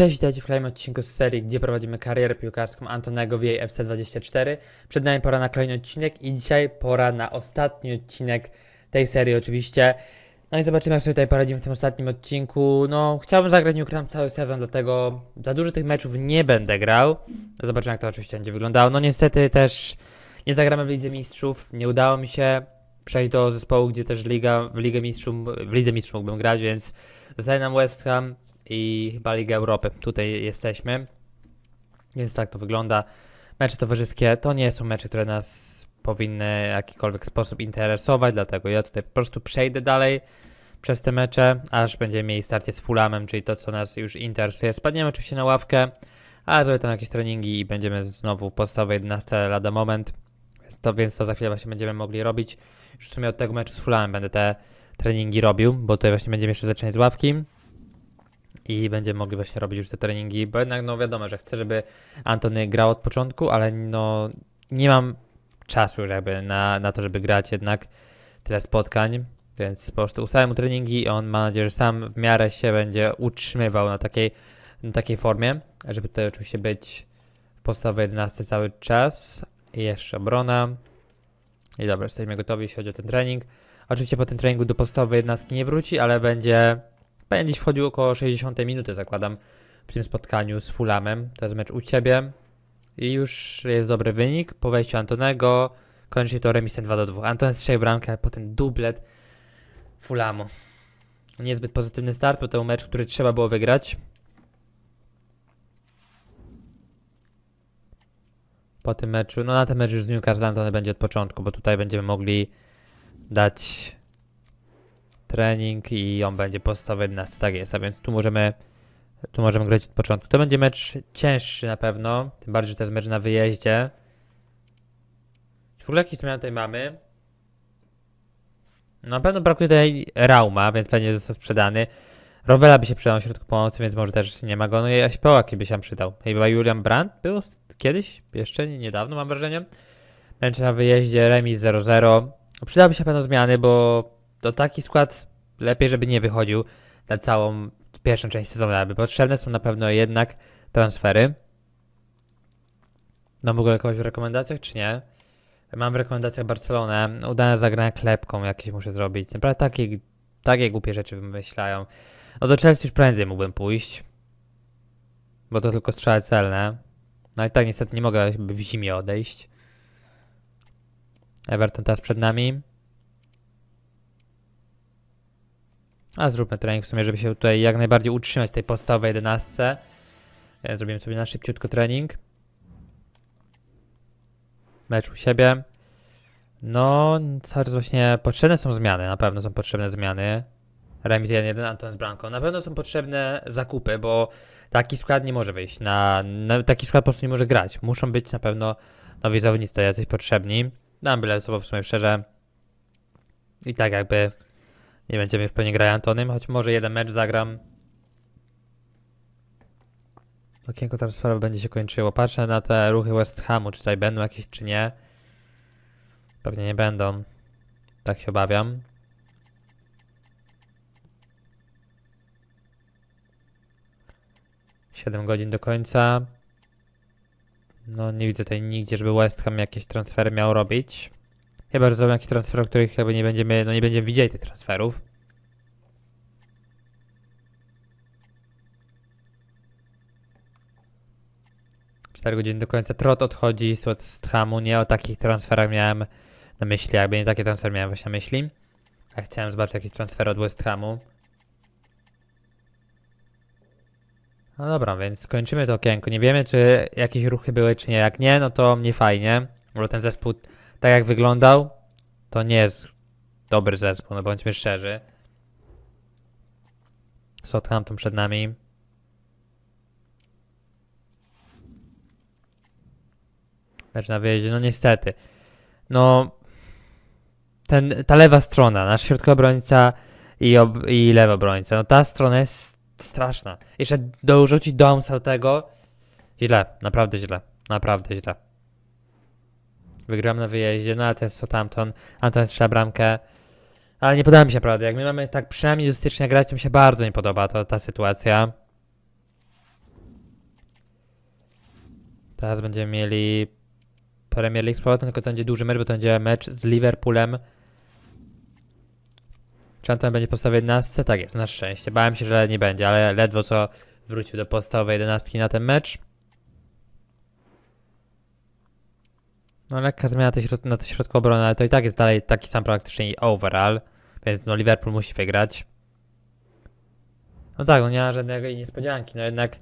Cześć, witajcie w kolejnym odcinku z serii, gdzie prowadzimy karierę piłkarską Antonego w jej FC24. Przed nami pora na kolejny odcinek i dzisiaj pora na ostatni odcinek tej serii oczywiście. No i zobaczymy jak sobie tutaj poradzimy w tym ostatnim odcinku. No, chciałbym zagrać, nie ukrywam, cały sezon, dlatego za dużo tych meczów nie będę grał. Zobaczymy jak to oczywiście będzie wyglądało. No niestety też nie zagramy w Lidze Mistrzów, nie udało mi się przejść do zespołu, gdzie też liga, w Ligę Mistrzów, w Lidze Mistrzów mógłbym grać, więc zostaje nam West Ham i chyba Liga Europy. Tutaj jesteśmy. Więc tak to wygląda. Mecze towarzyskie to nie są mecze, które nas powinny w jakikolwiek sposób interesować, dlatego ja tutaj po prostu przejdę dalej przez te mecze, aż będziemy mieli starcie z Fulamem, czyli to, co nas już interesuje. Spadniemy oczywiście na ławkę, a zrobię tam jakieś treningi i będziemy znowu podstawowe 11 lada moment, więc to, więc to za chwilę właśnie będziemy mogli robić. Już w sumie od tego meczu z Fulamem będę te treningi robił, bo tutaj właśnie będziemy jeszcze zaczynać z ławki i będziemy mogli właśnie robić już te treningi, bo jednak no wiadomo, że chcę, żeby Antony grał od początku, ale no nie mam czasu już jakby na, na to, żeby grać jednak tyle spotkań, więc po prostu ustawiam mu treningi i on ma nadzieję, że sam w miarę się będzie utrzymywał na takiej, na takiej formie, żeby tutaj oczywiście być w podstawowej 11 cały czas i jeszcze obrona i dobra, jesteśmy gotowi, jeśli chodzi o ten trening. Oczywiście po tym treningu do podstawowej jednostki nie wróci, ale będzie Pewnie dziś wchodził około 60 minuty, zakładam, w tym spotkaniu z Fulamem. To jest mecz u Ciebie. I już jest dobry wynik. Po wejściu Antonego kończy się to remisem 2 do 2. Anton strzelił bramkę, ten dublet Fulamu. Niezbyt pozytywny start, bo to był mecz, który trzeba było wygrać. Po tym meczu, no na ten mecz już z Newcastle Antony będzie od początku, bo tutaj będziemy mogli dać trening i on będzie pozostawał 11, tak więc tu możemy tu możemy grać od początku. To będzie mecz cięższy na pewno, tym bardziej, że to jest mecz na wyjeździe. Czy w ogóle jakieś zmiany tutaj mamy? No, na pewno brakuje tutaj Rauma, więc pewnie został sprzedany. Rowela by się przydał w środku pomocy, więc może też nie ma go. No i Połaki by się przydał. Chyba Julian Brandt był kiedyś, jeszcze niedawno mam wrażenie. Męczy na wyjeździe, remis 0-0. Przydałby się pewno zmiany, bo to taki skład lepiej, żeby nie wychodził na całą pierwszą część sezonu, aby potrzebne są na pewno jednak transfery. Mam w ogóle kogoś w rekomendacjach, czy nie? Mam w rekomendacjach Barcelonę, udane zagranie klepką jakieś muszę zrobić. Naprawdę takie, takie głupie rzeczy wymyślają. No do Chelsea już prędzej mógłbym pójść, bo to tylko strzały celne. No i tak niestety nie mogę w zimie odejść. Everton teraz przed nami. A zróbmy trening w sumie, żeby się tutaj jak najbardziej utrzymać tej podstawowej 11. E, zrobimy sobie na szybciutko trening. Mecz u siebie. No, teraz właśnie potrzebne są zmiany, na pewno są potrzebne zmiany. Remis 1-1 Anton z Branką. Na pewno są potrzebne zakupy, bo taki skład nie może wyjść. Na, na, taki skład po prostu nie może grać. Muszą być na pewno nowi zawodnicy jacyś potrzebni. Dam byle sobie w sumie szczerze. I tak jakby nie będziemy już pewnie grać Antonym, choć może jeden mecz zagram. Okienko transferowe będzie się kończyło. Patrzę na te ruchy West Hamu, czy tutaj będą jakieś, czy nie. Pewnie nie będą. Tak się obawiam. Siedem godzin do końca. No nie widzę tutaj nigdzie, żeby West Ham jakieś transfery miał robić. Chyba, że zrobią jakieś transfery, których jakby nie będziemy, no nie będziemy widzieli tych transferów. Cztery godziny do końca. Trot odchodzi z Hamu. Nie o takich transferach miałem na myśli, jakby nie takie transfery miałem właśnie na myśli. A chciałem zobaczyć jakiś transfer od West Hamu. No dobra, więc skończymy to okienko. Nie wiemy, czy jakieś ruchy były, czy nie. Jak nie, no to nie fajnie, bo ten zespół tak jak wyglądał, to nie jest dobry zespół, no bądźmy szczerzy. Southampton przed nami. Mecz na wyjeździe, no niestety. No, ten, ta lewa strona, nasz środkowy obrońca i, ob, i lewa obrońca, no ta strona jest straszna. Jeszcze dorzucić do tego, źle, naprawdę źle, naprawdę źle. Wygram na wyjeździe, no ale to jest to tamton. Anton strzela bramkę. Ale nie podoba mi się naprawdę. Jak my mamy tak przynajmniej do stycznia grać, to mi się bardzo nie podoba to, ta sytuacja. Teraz będziemy mieli Premier League z powrotem, tylko to będzie duży mecz, bo to będzie mecz z Liverpoolem. Czy Anton będzie podstawowy 11? Tak jest, na szczęście. Bałem się, że nie będzie, ale ledwo co wrócił do podstawowej 11 na ten mecz. No lekka zmiana środ- na to środku obrony, ale to i tak jest dalej taki sam praktycznie overall, więc no Liverpool musi wygrać. No tak, no nie ma żadnej niespodzianki, no jednak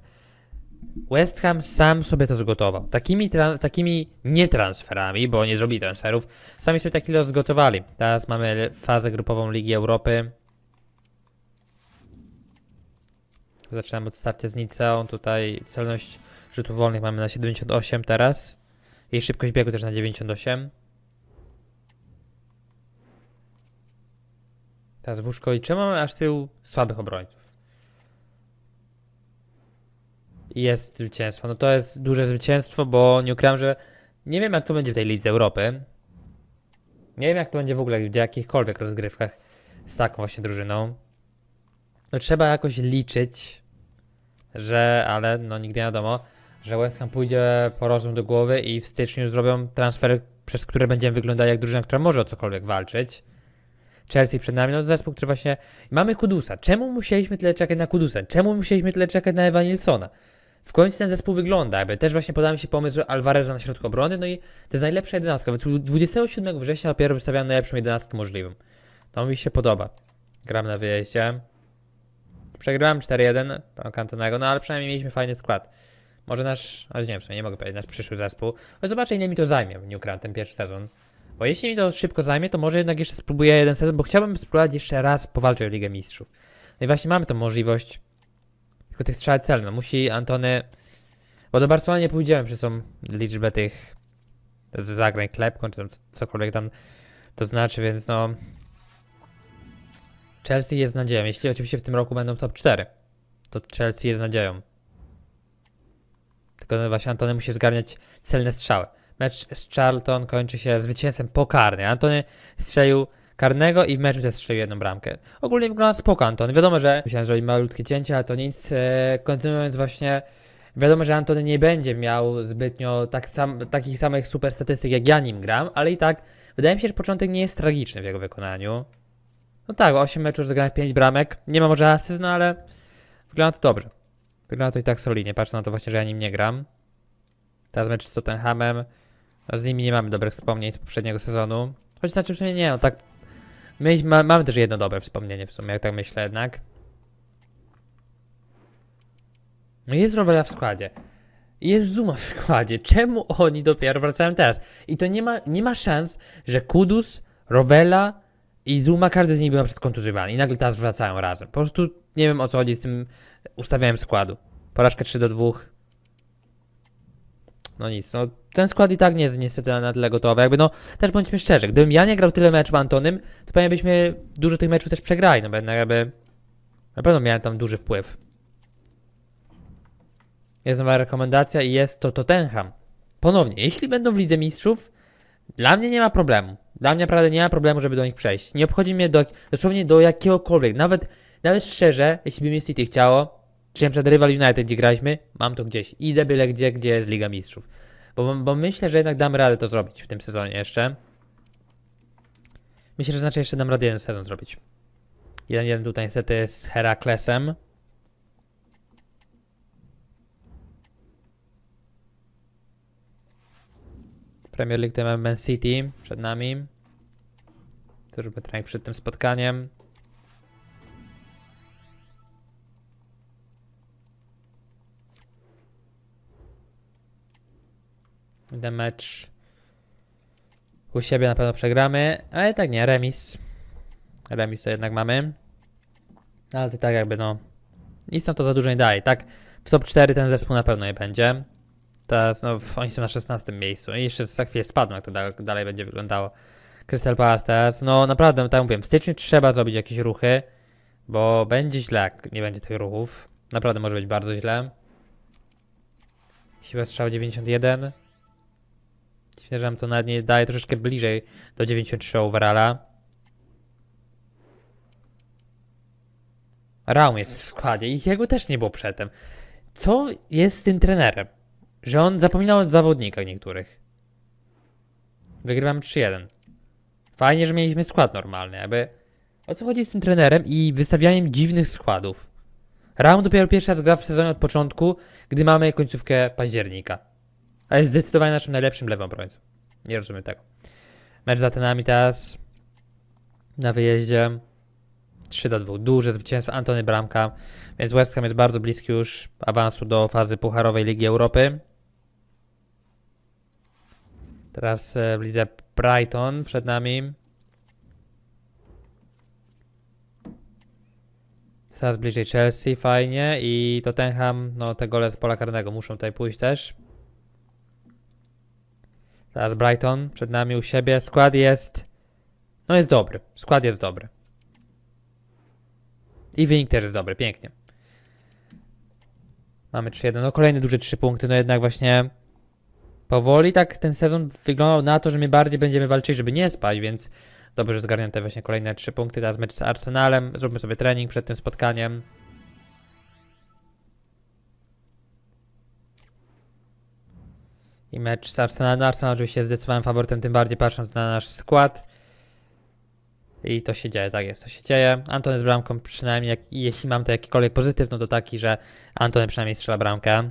West Ham sam sobie to zgotował. Takimi, tra- takimi nietransferami, bo nie zrobili transferów, sami sobie taki los zgotowali. Teraz mamy fazę grupową Ligi Europy. Zaczynamy od starcia z Nicą. Tutaj celność rzutów wolnych mamy na 78 teraz. Jej szybkość biegu też na 98. Teraz wózko i czemu mamy aż tył słabych obrońców? Jest zwycięstwo. No to jest duże zwycięstwo, bo nie ukrywam, że nie wiem jak to będzie w tej Lidze Europy. Nie wiem jak to będzie w ogóle w jakichkolwiek rozgrywkach z taką właśnie drużyną. No trzeba jakoś liczyć, że, ale no nigdy nie wiadomo że West Ham pójdzie porożem do głowy i w styczniu zrobią transfer, przez który będziemy wyglądać jak drużyna, która może o cokolwiek walczyć. Chelsea przed nami, no zespół, który właśnie... Mamy Kudusa. Czemu musieliśmy tyle czekać na Kudusa? Czemu musieliśmy tyle czekać na Evanilsona? W końcu ten zespół wygląda, jakby też właśnie mi się pomysł Alvareza na środku obrony, no i to jest najlepsza jedenastka. 27 września dopiero wystawiam najlepszą jedenastkę możliwą. To mi się podoba. Gram na wyjeździe. Przegrałem 4-1 Kantonego, no ale przynajmniej mieliśmy fajny skład. Może nasz, ale nie wiem, nie mogę powiedzieć, nasz przyszły zespół. Ale no zobaczę, ile mi to zajmie w Newcran, ten pierwszy sezon. Bo jeśli mi to szybko zajmie, to może jednak jeszcze spróbuję jeden sezon, bo chciałbym spróbować jeszcze raz powalczyć o Ligę Mistrzów. No i właśnie mamy tą możliwość. Tylko tych strzał celnych. No musi Antony... Bo do Barcelony nie pójdziemy przez tą liczbę tych zagrań klepką, czy tam cokolwiek tam to znaczy, więc no... Chelsea jest nadzieją. Jeśli oczywiście w tym roku będą top 4, to Chelsea jest nadzieją tylko właśnie Antony musi zgarniać celne strzały. Mecz z Charlton kończy się zwycięstwem po karny. Antony strzelił karnego i w meczu też strzelił jedną bramkę. Ogólnie wygląda spoko Antony. Wiadomo, że musiałem zrobić malutkie cięcia, ale to nic. E, kontynuując właśnie Wiadomo, że Antony nie będzie miał zbytnio tak sam, takich samych super statystyk jak ja nim gram, ale i tak wydaje mi się, że początek nie jest tragiczny w jego wykonaniu. No tak, 8 meczów zagrałem 5 bramek. Nie ma może asyst, no ale wygląda to dobrze. Wygląda to i tak solidnie, patrzę na to właśnie, że ja nim nie gram. Teraz mecz z Tottenhamem. No, z nimi nie mamy dobrych wspomnień z poprzedniego sezonu. Choć znaczy, że nie, no tak. My ma, mamy też jedno dobre wspomnienie w sumie, jak tak myślę jednak. No jest Rowella w składzie. Jest Zuma w składzie. Czemu oni dopiero wracają teraz? I to nie ma, nie ma szans, że Kudus, Rowella i Zuma, każdy z nich był przed kontuzywany i nagle teraz wracają razem. Po prostu nie wiem o co chodzi z tym ustawiałem składu. Porażkę 3 do 2. No nic, no ten skład i tak nie jest niestety na tyle gotowy. Jakby no, też bądźmy szczerzy, gdybym ja nie grał tyle meczów Antonym, to pewnie byśmy dużo tych meczów też przegrali, no bo jednak jakby na pewno miałem tam duży wpływ. Jest nowa rekomendacja i jest to Tottenham. Ponownie, jeśli będą w Lidze Mistrzów, dla mnie nie ma problemu. Dla mnie naprawdę nie ma problemu, żeby do nich przejść. Nie obchodzi mnie do, dosłownie do jakiegokolwiek, nawet, nawet szczerze, jeśli by mi City chciało, Czyli przed Rival United, gdzie graliśmy, mam to gdzieś. Idę byle gdzie, gdzie jest Liga Mistrzów. Bo, bo myślę, że jednak dam radę to zrobić w tym sezonie jeszcze. Myślę, że znaczy jeszcze dam radę jeden sezon zrobić. Jeden, jeden tutaj niestety z Heraklesem. Premier League to Man City przed nami. Też Petrenek przed tym spotkaniem. Ten mecz u siebie na pewno przegramy, ale tak nie, remis. Remis to jednak mamy. Ale to tak jakby no, nic nam to za dużo nie daje, tak? W top 4 ten zespół na pewno nie będzie. Teraz no, oni są na 16 miejscu i jeszcze za chwilę spadną, jak to dalej, dalej będzie wyglądało. Crystal Palace teraz, no naprawdę, tak jak mówiłem, w styczniu trzeba zrobić jakieś ruchy, bo będzie źle, jak nie będzie tych ruchów. Naprawdę może być bardzo źle. Siła strzał 91. Myślę, że nam to nawet nie daje troszeczkę bliżej do 93 overalla. Raum jest w składzie i jego też nie było przedtem. Co jest z tym trenerem? Że on zapominał o zawodnikach niektórych. wygrywam 3-1. Fajnie, że mieliśmy skład normalny, aby O co chodzi z tym trenerem i wystawianiem dziwnych składów? Raum dopiero pierwszy raz gra w sezonie od początku, gdy mamy końcówkę października. Ale jest zdecydowanie naszym najlepszym lewym obrońcą. Nie rozumiemy tego. Mecz z Atenami teraz na wyjeździe 3 do 2. Duże zwycięstwo Antony Bramka, więc West Ham jest bardzo bliski już awansu do fazy Pucharowej Ligi Europy. Teraz e, w lidze Brighton przed nami. Coraz bliżej Chelsea, fajnie. I Tottenham, no te gole z pola karnego muszą tutaj pójść też. Teraz Brighton przed nami u siebie. Skład jest... No jest dobry. Skład jest dobry. I wynik też jest dobry. Pięknie. Mamy 3-1. No kolejne duże 3 punkty. No jednak właśnie powoli tak ten sezon wyglądał na to, że my bardziej będziemy walczyli, żeby nie spać, więc dobrze, że zgarniam te właśnie kolejne 3 punkty. Teraz mecz z Arsenalem. Zróbmy sobie trening przed tym spotkaniem. i mecz z Arsenalem. Arsenal oczywiście jest zdecydowanym faworytem, tym bardziej patrząc na nasz skład. I to się dzieje, tak jest, to się dzieje. Antony z bramką przynajmniej, jak, jeśli mam to jakikolwiek pozytyw, no to taki, że Antony przynajmniej strzela bramkę.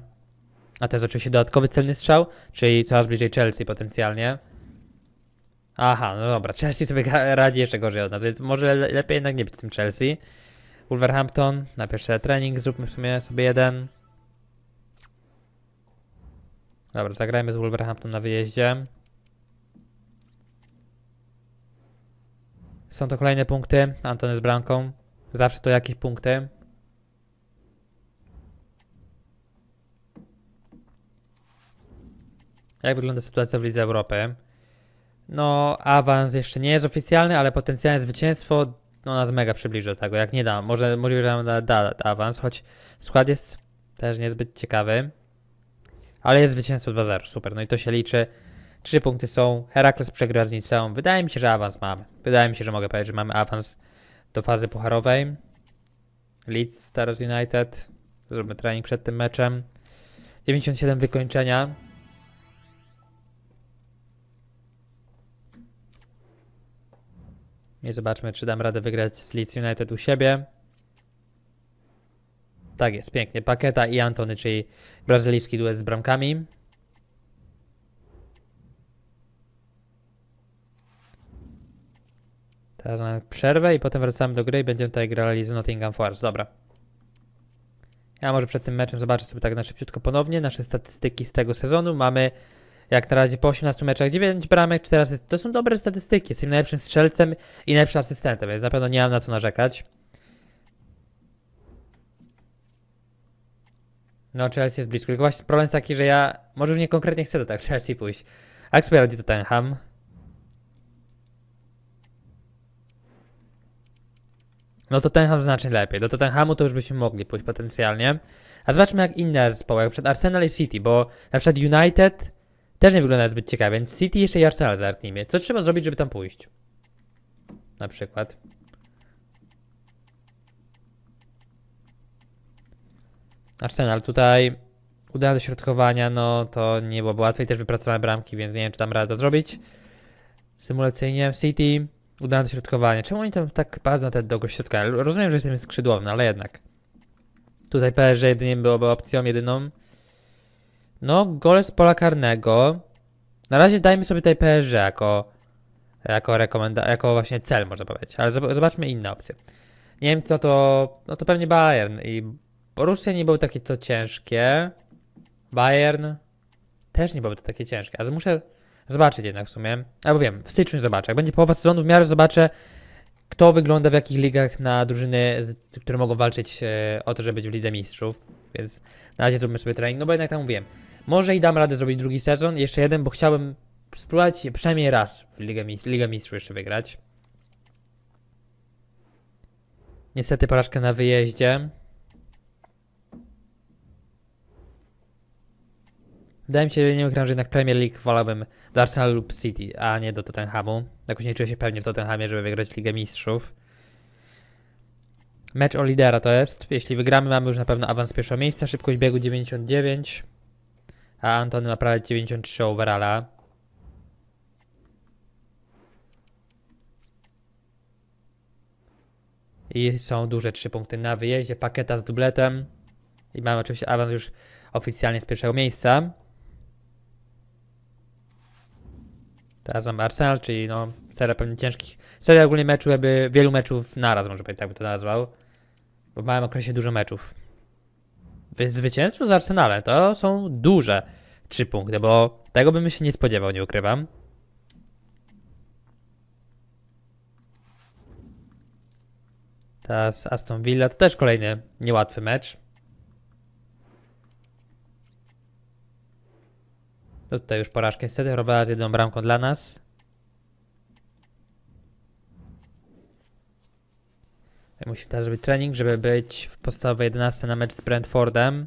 A to jest oczywiście dodatkowy celny strzał, czyli coraz bliżej Chelsea potencjalnie. Aha, no dobra, Chelsea sobie radzi jeszcze gorzej od nas, więc może lepiej jednak nie być tym Chelsea. Wolverhampton na pierwszy trening, zróbmy w sumie sobie jeden. Dobra, zagrajmy z Wolverhampton na wyjeździe. Są to kolejne punkty. Antony z bramką. Zawsze to jakieś punkty. Jak wygląda sytuacja w Lidze Europy? No, awans jeszcze nie jest oficjalny, ale potencjalne zwycięstwo no, nas mega przybliży do tego. Jak nie da, może możliwe, że nam da, da, da awans, choć skład jest też niezbyt ciekawy ale jest zwycięstwo 2-0, super, no i to się liczy. Trzy punkty są, Herakles przegra z Wydaje mi się, że awans mamy. Wydaje mi się, że mogę powiedzieć, że mamy awans do fazy pucharowej. Leeds, Stars United. Zróbmy trening przed tym meczem. 97 wykończenia. I zobaczmy, czy dam radę wygrać z Leeds United u siebie. Tak jest, pięknie. Paketa i Antony, czyli brazylijski duet z bramkami. Teraz mamy przerwę i potem wracamy do gry i będziemy tutaj grali z Nottingham Forest. Dobra. Ja może przed tym meczem zobaczę sobie tak na szybciutko ponownie nasze statystyki z tego sezonu. Mamy jak na razie po 18 meczach 9 bramek, 4 asysty. To są dobre statystyki. Jestem najlepszym strzelcem i najlepszym asystentem, więc na pewno nie mam na co narzekać. No, Chelsea jest blisko. Tylko właśnie problem jest taki, że ja może już nie konkretnie chcę do tak Chelsea pójść. A jak sobie radzi Tottenham? No Tottenham znacznie lepiej. Do Tottenhamu to już byśmy mogli pójść potencjalnie. A zobaczmy jak inne zespoły, jak przed Arsenal i City, bo na przykład United też nie wygląda zbyt ciekawie, więc City jeszcze i Arsenal zerknijmy. Co trzeba zrobić, żeby tam pójść? Na przykład. Arsenal tutaj udane dośrodkowania, no to nie byłoby łatwe i też wypracowałem bramki, więc nie wiem, czy tam radę to zrobić. Symulacyjnie City, udane dośrodkowanie. Czemu oni tam tak bardzo na te do środka? Rozumiem, że jestem skrzydłowny, ale jednak. Tutaj PSG jedynie byłoby opcją jedyną. No, gole z pola karnego. Na razie dajmy sobie tutaj PSG jako, jako, rekomenda jako właśnie cel, można powiedzieć. Ale zobaczmy inne opcje. Nie wiem, co to, no to pewnie Bayern i Borussia nie było takie to ciężkie. Bayern też nie było to takie ciężkie. Ale muszę zobaczyć jednak w sumie. Albo wiem, w styczniu zobaczę. Jak będzie połowa sezonu, w miarę zobaczę, kto wygląda w jakich ligach na drużyny, które mogą walczyć e, o to, żeby być w Lidze Mistrzów. Więc na razie zrobimy sobie trening. No bo jednak tam mówiłem, może i dam radę zrobić drugi sezon, jeszcze jeden, bo chciałbym spróbować przynajmniej raz w Ligę, Ligę Mistrzów jeszcze wygrać. Niestety porażka na wyjeździe. Wydaje mi się, że nie ukrywam, że jednak Premier League wolałbym do Arsenal lub City, a nie do Tottenhamu. Jakoś nie czuję się pewnie w Tottenhamie, żeby wygrać Ligę Mistrzów. Mecz o lidera to jest. Jeśli wygramy, mamy już na pewno awans pierwszego miejsca. Szybkość biegu 99, a Antony ma prawie 93 overalla. I są duże 3 punkty na wyjeździe. Paketa z dubletem. I mamy oczywiście awans już oficjalnie z pierwszego miejsca. razem Arsenal, czyli no seria pewnie ciężkich, seria ogólnie meczów, jakby wielu meczów naraz, może powiedzieć tak by to nazwał, bo w małym okresie dużo meczów. Zwycięstwo z Arsenalem to są duże trzy punkty, bo tego bym się nie spodziewał, nie ukrywam. Teraz Aston Villa to też kolejny niełatwy mecz. No tutaj już porażkę niestety. Rowela z jedną bramką dla nas. Musimy teraz zrobić trening, żeby być w podstawowej 11 na mecz z Brentfordem.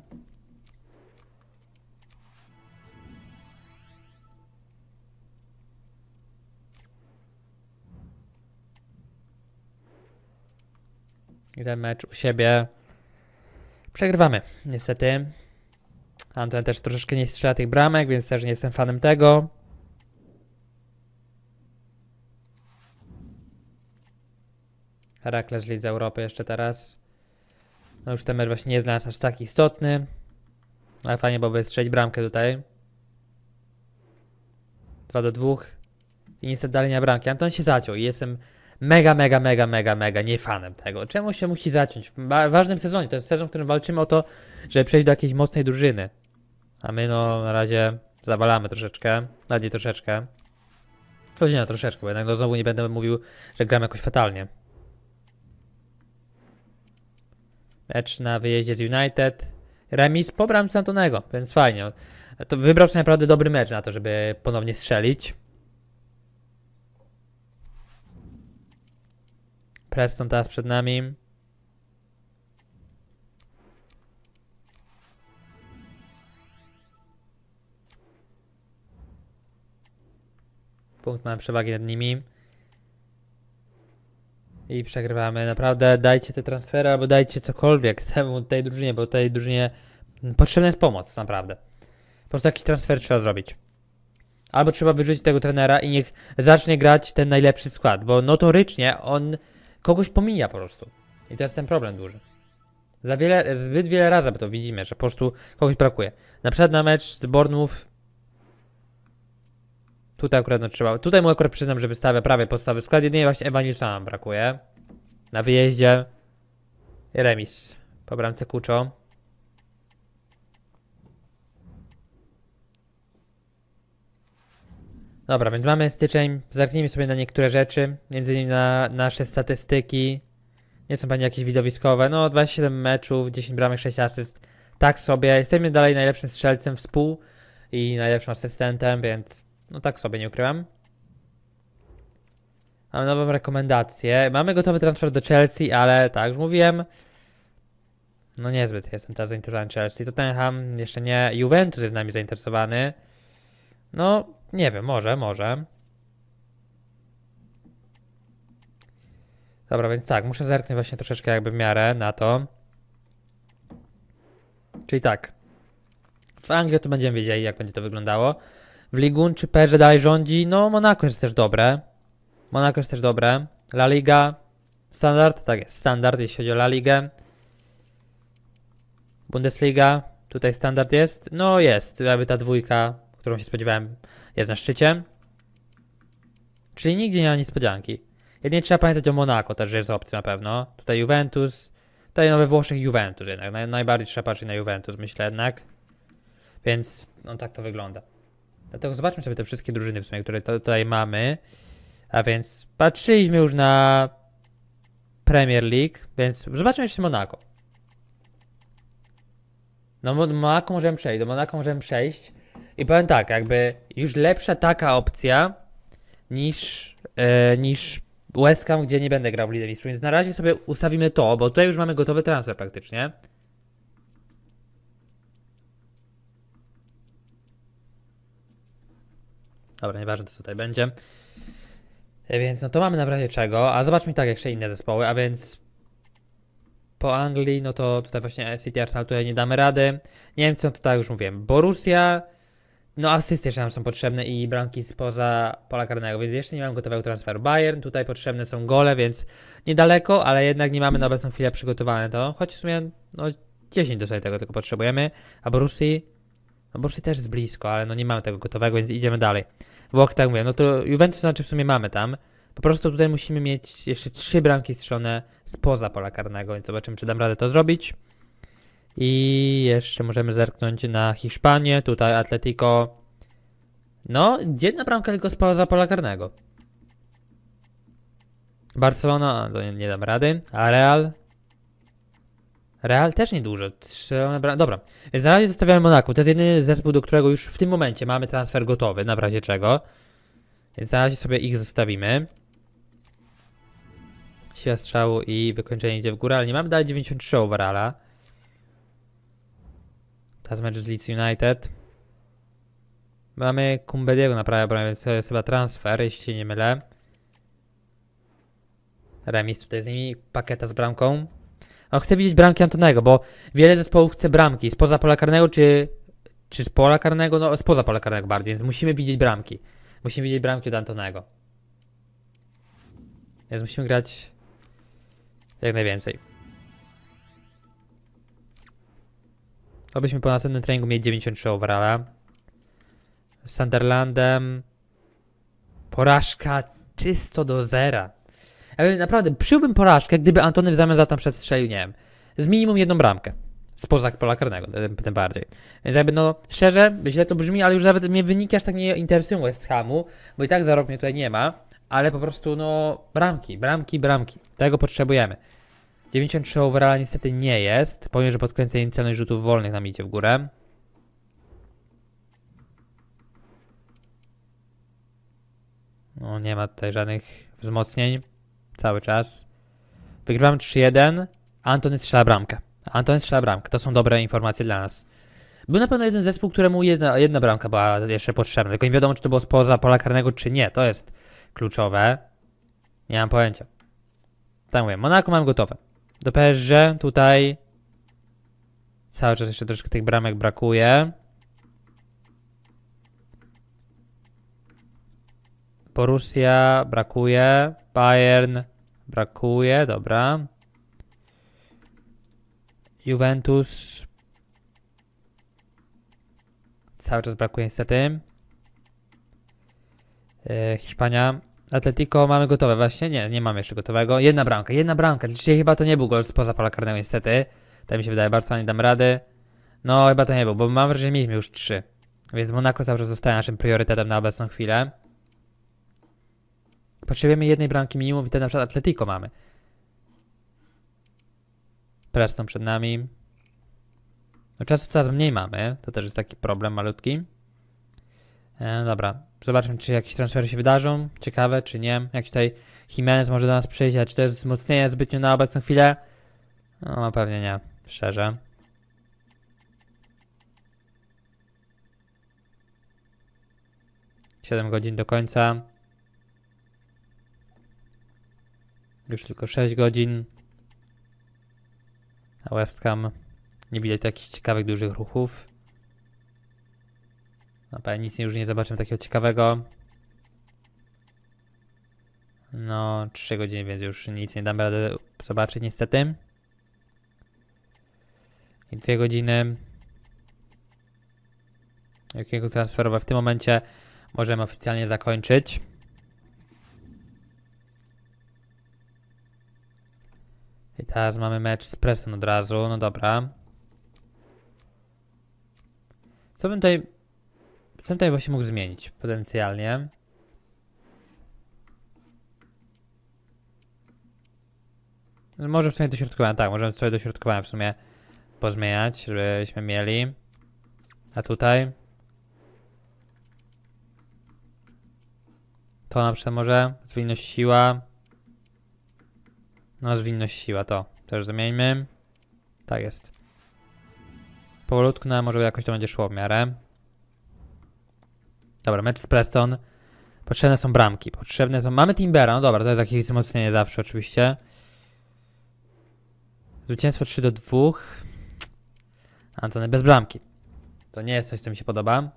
I ten mecz u siebie przegrywamy, niestety. Anton też troszeczkę nie strzela tych bramek, więc też nie jestem fanem tego. Herakles z Europy jeszcze teraz. No już ten mecz właśnie nie jest dla nas aż tak istotny. Ale fajnie byłoby strzelić bramkę tutaj. 2 do 2. I niestety dalej nie ma bramki. Anton się zaciął i jestem mega, mega, mega, mega, mega nie fanem tego. Czemu się musi zaciąć? W ważnym sezonie, to jest sezon, w którym walczymy o to, żeby przejść do jakiejś mocnej drużyny. A my no na razie zawalamy troszeczkę, nawet troszeczkę. Coś nie troszeczkę, bo jednak no, znowu nie będę mówił, że gram jakoś fatalnie. Mecz na wyjeździe z United. Remis po bramce Antonego, więc fajnie. To wybrał się naprawdę dobry mecz na to, żeby ponownie strzelić. Preston teraz przed nami. Punkt mamy przewagi nad nimi. I przegrywamy. Naprawdę dajcie te transfery albo dajcie cokolwiek temu, tej drużynie, bo tej drużynie potrzebna jest pomoc, naprawdę. Po prostu jakiś transfer trzeba zrobić. Albo trzeba wyrzucić tego trenera i niech zacznie grać ten najlepszy skład, bo notorycznie on kogoś pomija po prostu. I to jest ten problem duży. Za wiele, zbyt wiele razy to widzimy, że po prostu kogoś brakuje. Na przykład na mecz z Bournemouth Tutaj akurat no trzeba. Tutaj mu akurat przyznam, że wystawia prawie podstawy skład. Jedynie właśnie Ewanisza nam brakuje. Na wyjeździe remis Pobram bramce Kuczo. Dobra, więc mamy styczeń. Zerknijmy sobie na niektóre rzeczy, między innymi na nasze statystyki. Nie są pewnie jakieś widowiskowe. No, 27 meczów, 10 bramek, 6 asyst. Tak sobie. Jesteśmy dalej najlepszym strzelcem współ i najlepszym asystentem, więc no tak sobie, nie ukrywam. Mam nową rekomendację. Mamy gotowy transfer do Chelsea, ale tak, już mówiłem. No niezbyt jestem teraz zainteresowany Chelsea. Tottenham jeszcze nie. Juventus jest nami zainteresowany. No, nie wiem, może, może. Dobra, więc tak, muszę zerknąć właśnie troszeczkę jakby w miarę na to. Czyli tak. W Anglii to będziemy wiedzieli, jak będzie to wyglądało. W Ligun czy Perze dalej rządzi? No, Monako jest też dobre. Monako jest też dobre. La Liga, standard? Tak jest, standard jeśli chodzi o La Ligę. Bundesliga, tutaj standard jest? No jest, jakby ta dwójka, którą się spodziewałem, jest na szczycie. Czyli nigdzie nie ma niespodzianki. Jedynie trzeba pamiętać o Monako, też, że jest opcja na pewno. Tutaj Juventus, tutaj nowe Włoszech Juventus jednak. Naj najbardziej trzeba patrzeć na Juventus, myślę jednak. Więc no tak to wygląda. Dlatego zobaczmy sobie te wszystkie drużyny w sumie, które tutaj mamy. A więc patrzyliśmy już na Premier League, więc zobaczmy jeszcze Monaco. No Monaco, Monako możemy przejść, do Monaco możemy przejść. I powiem tak, jakby już lepsza taka opcja niż, e, niż West Ham, gdzie nie będę grał w Lidze Mistrzów. Więc na razie sobie ustawimy to, bo tutaj już mamy gotowy transfer praktycznie. Dobra, nieważne co tutaj będzie. E, więc no to mamy na razie czego, a zobaczmy tak jeszcze inne zespoły, a więc po Anglii, no to tutaj właśnie City Arsenal tutaj nie damy rady. Niemcy, no to tak już mówiłem, Borussia, no asysty jeszcze nam są potrzebne i bramki spoza pola karnego, więc jeszcze nie mamy gotowego transferu. Bayern, tutaj potrzebne są gole, więc niedaleko, ale jednak nie mamy na obecną chwilę przygotowane to, choć w sumie no 10 do tego tylko potrzebujemy, a Borussii no Borussia też jest blisko, ale no nie mamy tego gotowego, więc idziemy dalej. Włoch tak mówię, no to Juventus znaczy w sumie mamy tam. Po prostu tutaj musimy mieć jeszcze trzy bramki strzelone spoza pola karnego, więc zobaczymy, czy dam radę to zrobić. I jeszcze możemy zerknąć na Hiszpanię, tutaj Atletico. No, jedna bramka tylko spoza pola karnego. Barcelona, to nie, nie dam rady. A Real, Real też niedużo. Dobra, więc na razie zostawiamy Monaku. To jest jedyny zespół, do którego już w tym momencie mamy transfer gotowy, na razie czego. Więc na razie sobie ich zostawimy. Siła strzału i wykończenie idzie w górę, ale nie mamy dalej 93 overalla. Teraz mecz z Leeds United. Mamy Kumbediego na prawej obronie, więc to jest chyba transfer, jeśli się nie mylę. Remis tutaj z nimi, paketa z bramką. On chce widzieć bramki Antonego, bo wiele zespołów chce bramki spoza pola karnego, czy, czy z pola karnego, no spoza pola karnego bardziej, więc musimy widzieć bramki. Musimy widzieć bramki od Antonego. Więc musimy grać jak najwięcej. To byśmy po następnym treningu mieli 93 overalla. Z Sunderlandem porażka czysto do zera. Ja bym naprawdę przyjąłbym porażkę, gdyby Antony w zamian za tam przestrzelił, nie wiem, z minimum jedną bramkę. Spoza pola karnego, tym bardziej. Więc jakby, no, szczerze, źle to brzmi, ale już nawet mnie wyniki aż tak nie interesują West Hamu, bo i tak za rok mnie tutaj nie ma, ale po prostu, no, bramki, bramki, bramki. Tego potrzebujemy. 93 overall niestety nie jest. Powiem, że podkręcenie celność rzutów wolnych nam idzie w górę. No, nie ma tutaj żadnych wzmocnień cały czas. Wygrywamy 3-1. Antony strzela bramkę. Antony strzela bramkę. To są dobre informacje dla nas. Był na pewno jeden zespół, któremu jedna, jedna bramka była jeszcze potrzebna. Tylko nie wiadomo, czy to było spoza pola karnego, czy nie. To jest kluczowe. Nie mam pojęcia. Tak mówię, Monako mam gotowe. Do PSG tutaj cały czas jeszcze troszkę tych bramek brakuje. Borussia brakuje. Bayern Brakuje, dobra. Juventus. Cały czas brakuje niestety. E, Hiszpania. Atletico mamy gotowe właśnie? Nie, nie mamy jeszcze gotowego. Jedna bramka, jedna bramka. Dzisiaj chyba to nie był gol spoza pola karnego niestety. Tak mi się wydaje, bardzo nie dam rady. No chyba to nie był, bo mam wrażenie, że mieliśmy już trzy. Więc Monaco cały czas zostaje naszym priorytetem na obecną chwilę. Potrzebujemy jednej bramki minimum i wtedy na przykład Atletico mamy. Preston przed nami. No czasu coraz mniej mamy, to też jest taki problem malutki. E, dobra, zobaczmy czy jakieś transfery się wydarzą, ciekawe czy nie. Jak tutaj Jimenez może do nas przyjść, a czy to jest wzmocnienie zbytnio na obecną chwilę? No pewnie nie, szczerze. Siedem godzin do końca. Już tylko 6 godzin. A West Ham nie widać jakichś ciekawych, dużych ruchów. No pewnie nic już nie zobaczymy takiego ciekawego. No, 3 godziny, więc już nic nie damy rady zobaczyć niestety. I 2 godziny. Jakiego transferowe w tym momencie możemy oficjalnie zakończyć. I teraz mamy mecz z Preston od razu, no dobra. Co bym tutaj... Co bym tutaj właśnie mógł zmienić potencjalnie? Możemy no może w sumie dośrodkowania, tak, możemy sobie dośrodkowania w sumie pozmieniać, żebyśmy mieli. A tutaj? To na przykład może zwinność siła, no, zwinność siła to. Też zmieńmy. Tak jest. Powolutku, no, może jakoś to będzie szło w miarę. Dobra, mecz z Preston. Potrzebne są bramki. Potrzebne są... Mamy Timbera, no dobra, to jest jakieś wzmocnienie zawsze oczywiście. Zwycięstwo 3 do 2. Antony bez bramki. To nie jest coś, co mi się podoba.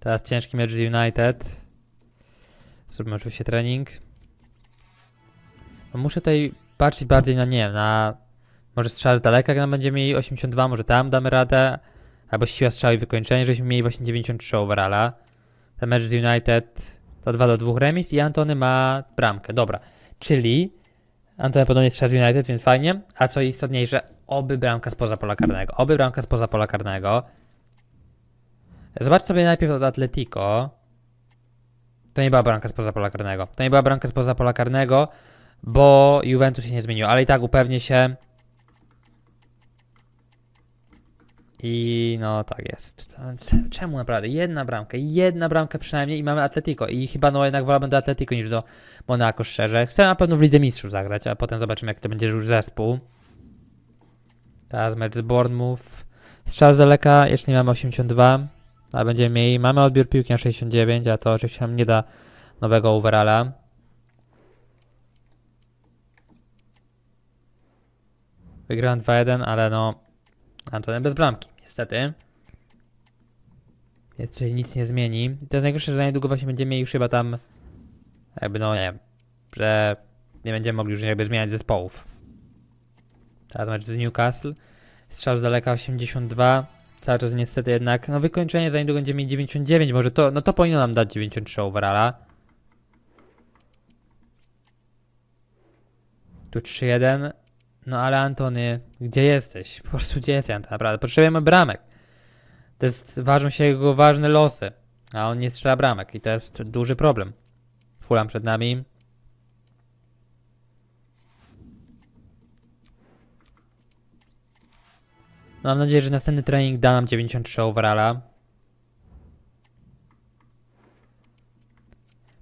Teraz ciężki mecz z United. Zrobimy oczywiście trening. No, muszę tutaj patrzeć bardziej na, nie wiem, na... Może strzał z daleka, jak nam będzie mieli 82, może tam damy radę. Albo siła strzału i wykończenie, żeśmy mieli właśnie 93 overalla. Ten mecz z United to 2 do 2 remis i Antony ma bramkę. Dobra, czyli Antony podobnie strzał z United, więc fajnie. A co istotniejsze, oby bramka spoza pola karnego. Oby bramka spoza pola karnego. Zobacz sobie najpierw od Atletico. To nie była bramka spoza pola karnego. To nie była bramka spoza pola karnego, bo Juventus się nie zmienił, ale i tak upewnię się. I no tak jest. Czemu naprawdę? Jedna bramka, jedna bramka przynajmniej i mamy Atletico. I chyba no jednak wolałbym do Atletico niż do Monaco. szczerze. Chcę na pewno w Lidze Mistrzów zagrać, a potem zobaczymy jak to będzie już zespół. Teraz mecz z Bournemouth. Strzał z daleka, jeszcze nie mamy 82 a będziemy mieli, mamy odbiór piłki na 69, a to oczywiście nam nie da nowego overalla. Wygrałem 2-1, ale no Antonem bez bramki, niestety. Więc się nic nie zmieni. I to jest najgorsze, że niedługo właśnie będziemy mieli już chyba tam jakby no nie wiem, że nie będziemy mogli już jakby zmieniać zespołów. Teraz mecz z Newcastle. Strzał z daleka 82 cały czas niestety jednak, no wykończenie za niedługo będziemy mieć 99, może to, no to powinno nam dać 93 overalla. Tu 3-1, no ale Antony, gdzie jesteś? Po prostu gdzie jesteś Antony, naprawdę? Potrzebujemy bramek. To jest, ważą się jego ważne losy, a on nie strzela bramek i to jest duży problem. Fulam przed nami, Mam nadzieję, że następny trening da nam 93 overalla.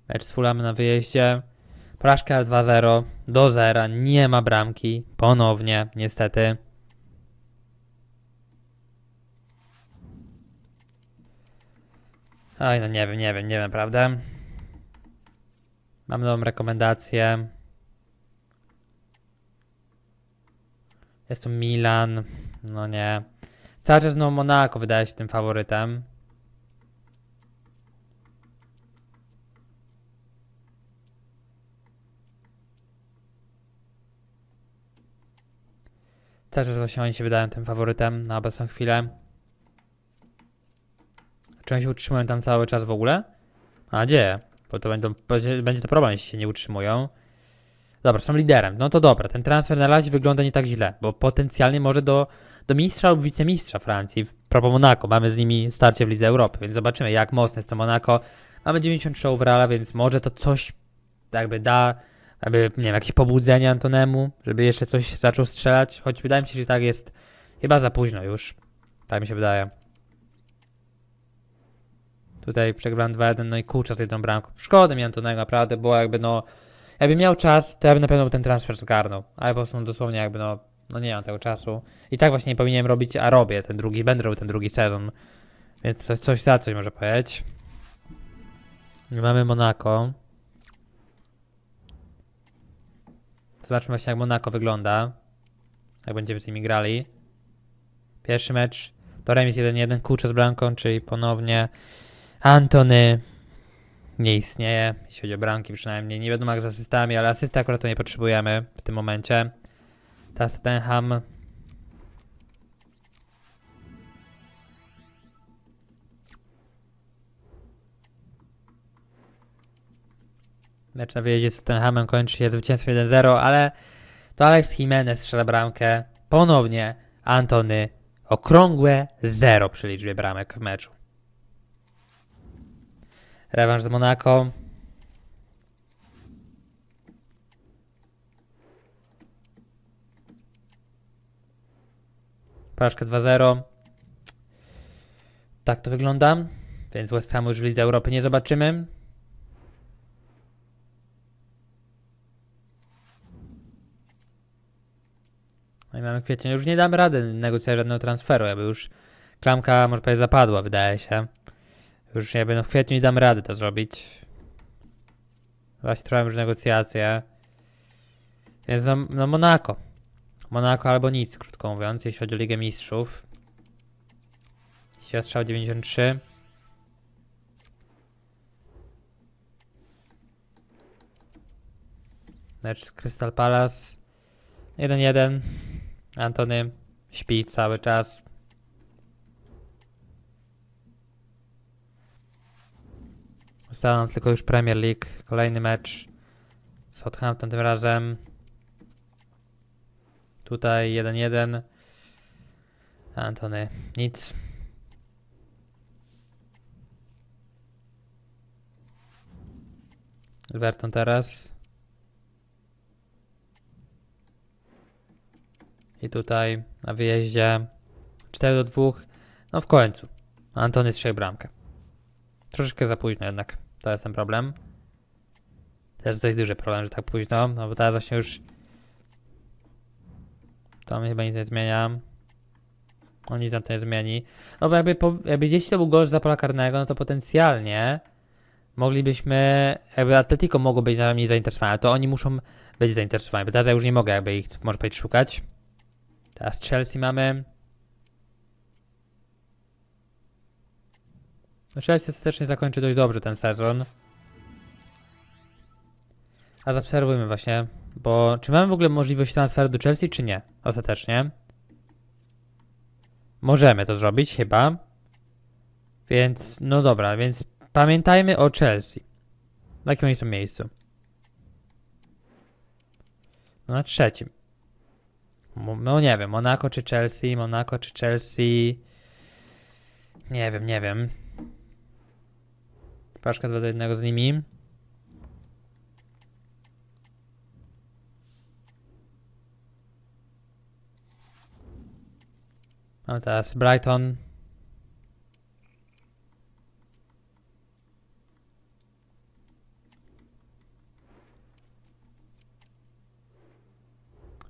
Mecz z Fulham na wyjeździe. Porażka 2-0 do 0. Nie ma bramki. Ponownie, niestety. Oj, no nie wiem, nie wiem, nie wiem, prawda? Mam nową rekomendację. Jest to Milan no nie. Cały czas no Monako wydaje się tym faworytem. Cały czas właśnie oni się wydają tym faworytem na no obecną chwilę. Czy oni się utrzymują tam cały czas w ogóle? A gdzie? bo to będą, będzie to problem, jeśli się nie utrzymują. Dobra, są liderem. No to dobra, ten transfer na razie wygląda nie tak źle, bo potencjalnie może do do mistrza lub wicemistrza Francji. propos Monaco, mamy z nimi starcie w Lidze Europy, więc zobaczymy jak mocne jest to Monaco. Mamy 93 overalla, więc może to coś jakby da, aby nie wiem, jakieś pobudzenie Antonemu, żeby jeszcze coś zaczął strzelać, choć wydaje mi się, że tak jest chyba za późno już. Tak mi się wydaje. Tutaj przegrałem 2-1, no i kurczę z jedną bramką. Szkoda mi Antonego, naprawdę, bo jakby no... Jakby miał czas, to ja bym na pewno ten transfer zgarnął. Ale po prostu no, dosłownie jakby no... No nie mam tego czasu. I tak właśnie nie powinienem robić, a robię ten drugi, będę robił ten drugi sezon. Więc coś, coś za coś może powiedzieć. Mamy Monako. Zobaczmy właśnie jak Monako wygląda. Jak będziemy z nimi grali. Pierwszy mecz to remis 1-1, kurczę z bramką, czyli ponownie Antony nie istnieje, jeśli chodzi o bramki przynajmniej. Nie wiadomo jak z asystami, ale asysty akurat to nie potrzebujemy w tym momencie. Teraz ten ham. Mecz na wyjeździe z Tottenhamem kończy się zwycięstwem 1-0, ale to Alex Jimenez strzela bramkę. Ponownie Antony okrągłe 0 przy liczbie bramek w meczu. Rewanż z Monaco. porażka 2-0. Tak to wygląda. Więc West Hamu już w Lidze Europy nie zobaczymy. No i mamy kwiecień. Już nie damy rady negocjować żadnego transferu. Jakby już klamka, może powiedzieć, zapadła, wydaje się. Już nie no w kwietniu nie dam rady to zrobić. Właśnie trwają już negocjacje. Więc no, no Monako. Monako albo nic, krótko mówiąc, jeśli chodzi o Ligę Mistrzów. Świat strzał 93. Mecz z Crystal Palace. 1-1. Antony śpi cały czas. Została nam tylko już Premier League. Kolejny mecz z Southampton tym razem. Tutaj 1-1. Antony, nic. Everton teraz. I tutaj na wyjeździe 4 do 2. No w końcu. Antony strzelił bramkę. Troszeczkę za późno jednak. To jest ten problem. To jest dość duży problem, że tak późno. No bo teraz właśnie już tam chyba nic nie zmieniam. On no, nic na to nie zmieni. No bo jakby, jakby gdzieś to był gol za pola karnego, no to potencjalnie moglibyśmy, jakby Atletico mogło być najmniej zainteresowane, to oni muszą być zainteresowani. Teraz ja już nie mogę jakby ich, może powiedzieć, szukać. Teraz Chelsea mamy. No Chelsea ostatecznie zakończy dość dobrze ten sezon. A zaobserwujmy właśnie, bo czy mamy w ogóle możliwość transferu do Chelsea, czy nie? Ostatecznie. Możemy to zrobić, chyba. Więc, no dobra, więc pamiętajmy o Chelsea. W jakim oni są miejscu? No na trzecim. No nie wiem, Monaco czy Chelsea, Monaco czy Chelsea... Nie wiem, nie wiem. Paszka 2 do 1 z nimi. Mamy teraz Brighton.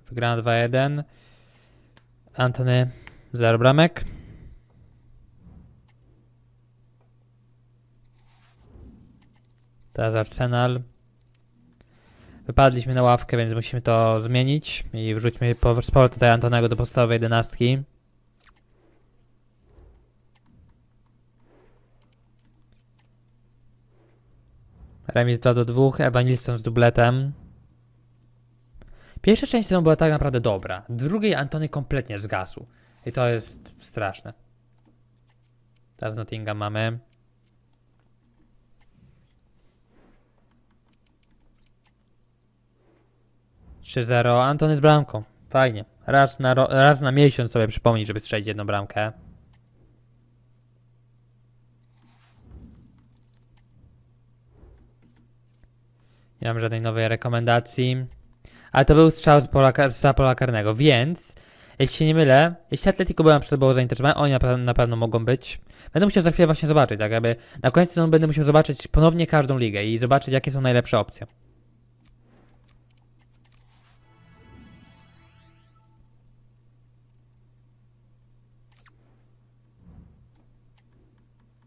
Wygrana 2-1. Antony 0 bramek. Teraz Arsenal. Wypadliśmy na ławkę, więc musimy to zmienić i wrzućmy z powrotem tutaj Antonego do podstawowej jedenastki. Remis 2 do 2, Evanilson z dubletem. Pierwsza część sezonu była tak naprawdę dobra. Drugiej Antony kompletnie zgasł. I to jest straszne. Teraz Nottingham mamy. Trzy zero. Antony z bramką. Fajnie. Raz na, raz na miesiąc sobie przypomnieć, żeby strzelić jedną bramkę. Nie mam żadnej nowej rekomendacji. Ale to był strzał z pola, z pola karnego, więc jeśli się nie mylę, jeśli Atletico by przed przykład było zainteresowane, oni na, na pewno mogą być. Będę musiał za chwilę właśnie zobaczyć, tak aby na koniec sezonu będę musiał zobaczyć ponownie każdą ligę i zobaczyć jakie są najlepsze opcje.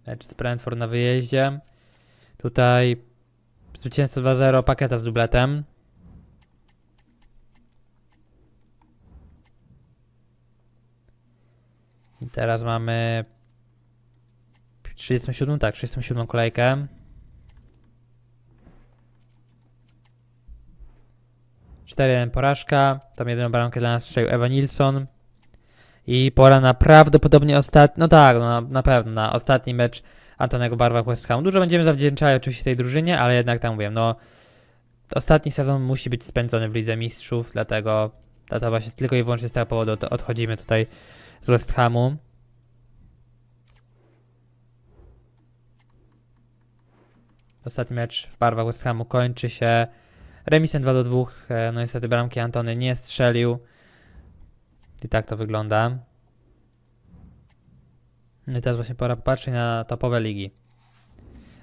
Mecz z Brentford na wyjeździe. Tutaj Zwycięstwo 2-0, pakieta z dubletem. I teraz mamy 37, tak, 37 kolejkę. 4-1 porażka, tam jedną bramkę dla nas strzelił Ewa Nilsson. I pora na prawdopodobnie ostatni, no tak, no na pewno na ostatni mecz Antonego Barwa West Ham. Dużo będziemy zawdzięczać oczywiście tej drużynie, ale jednak tam mówię, no ostatni sezon musi być spędzony w Lidze Mistrzów, dlatego, dlatego właśnie tylko i wyłącznie z tego powodu odchodzimy tutaj z West Hamu. Ostatni mecz w barwach West Hamu kończy się remisem 2 do 2. E, no niestety bramki Antony nie strzelił. I tak to wygląda. No I teraz właśnie pora popatrzeć na topowe ligi.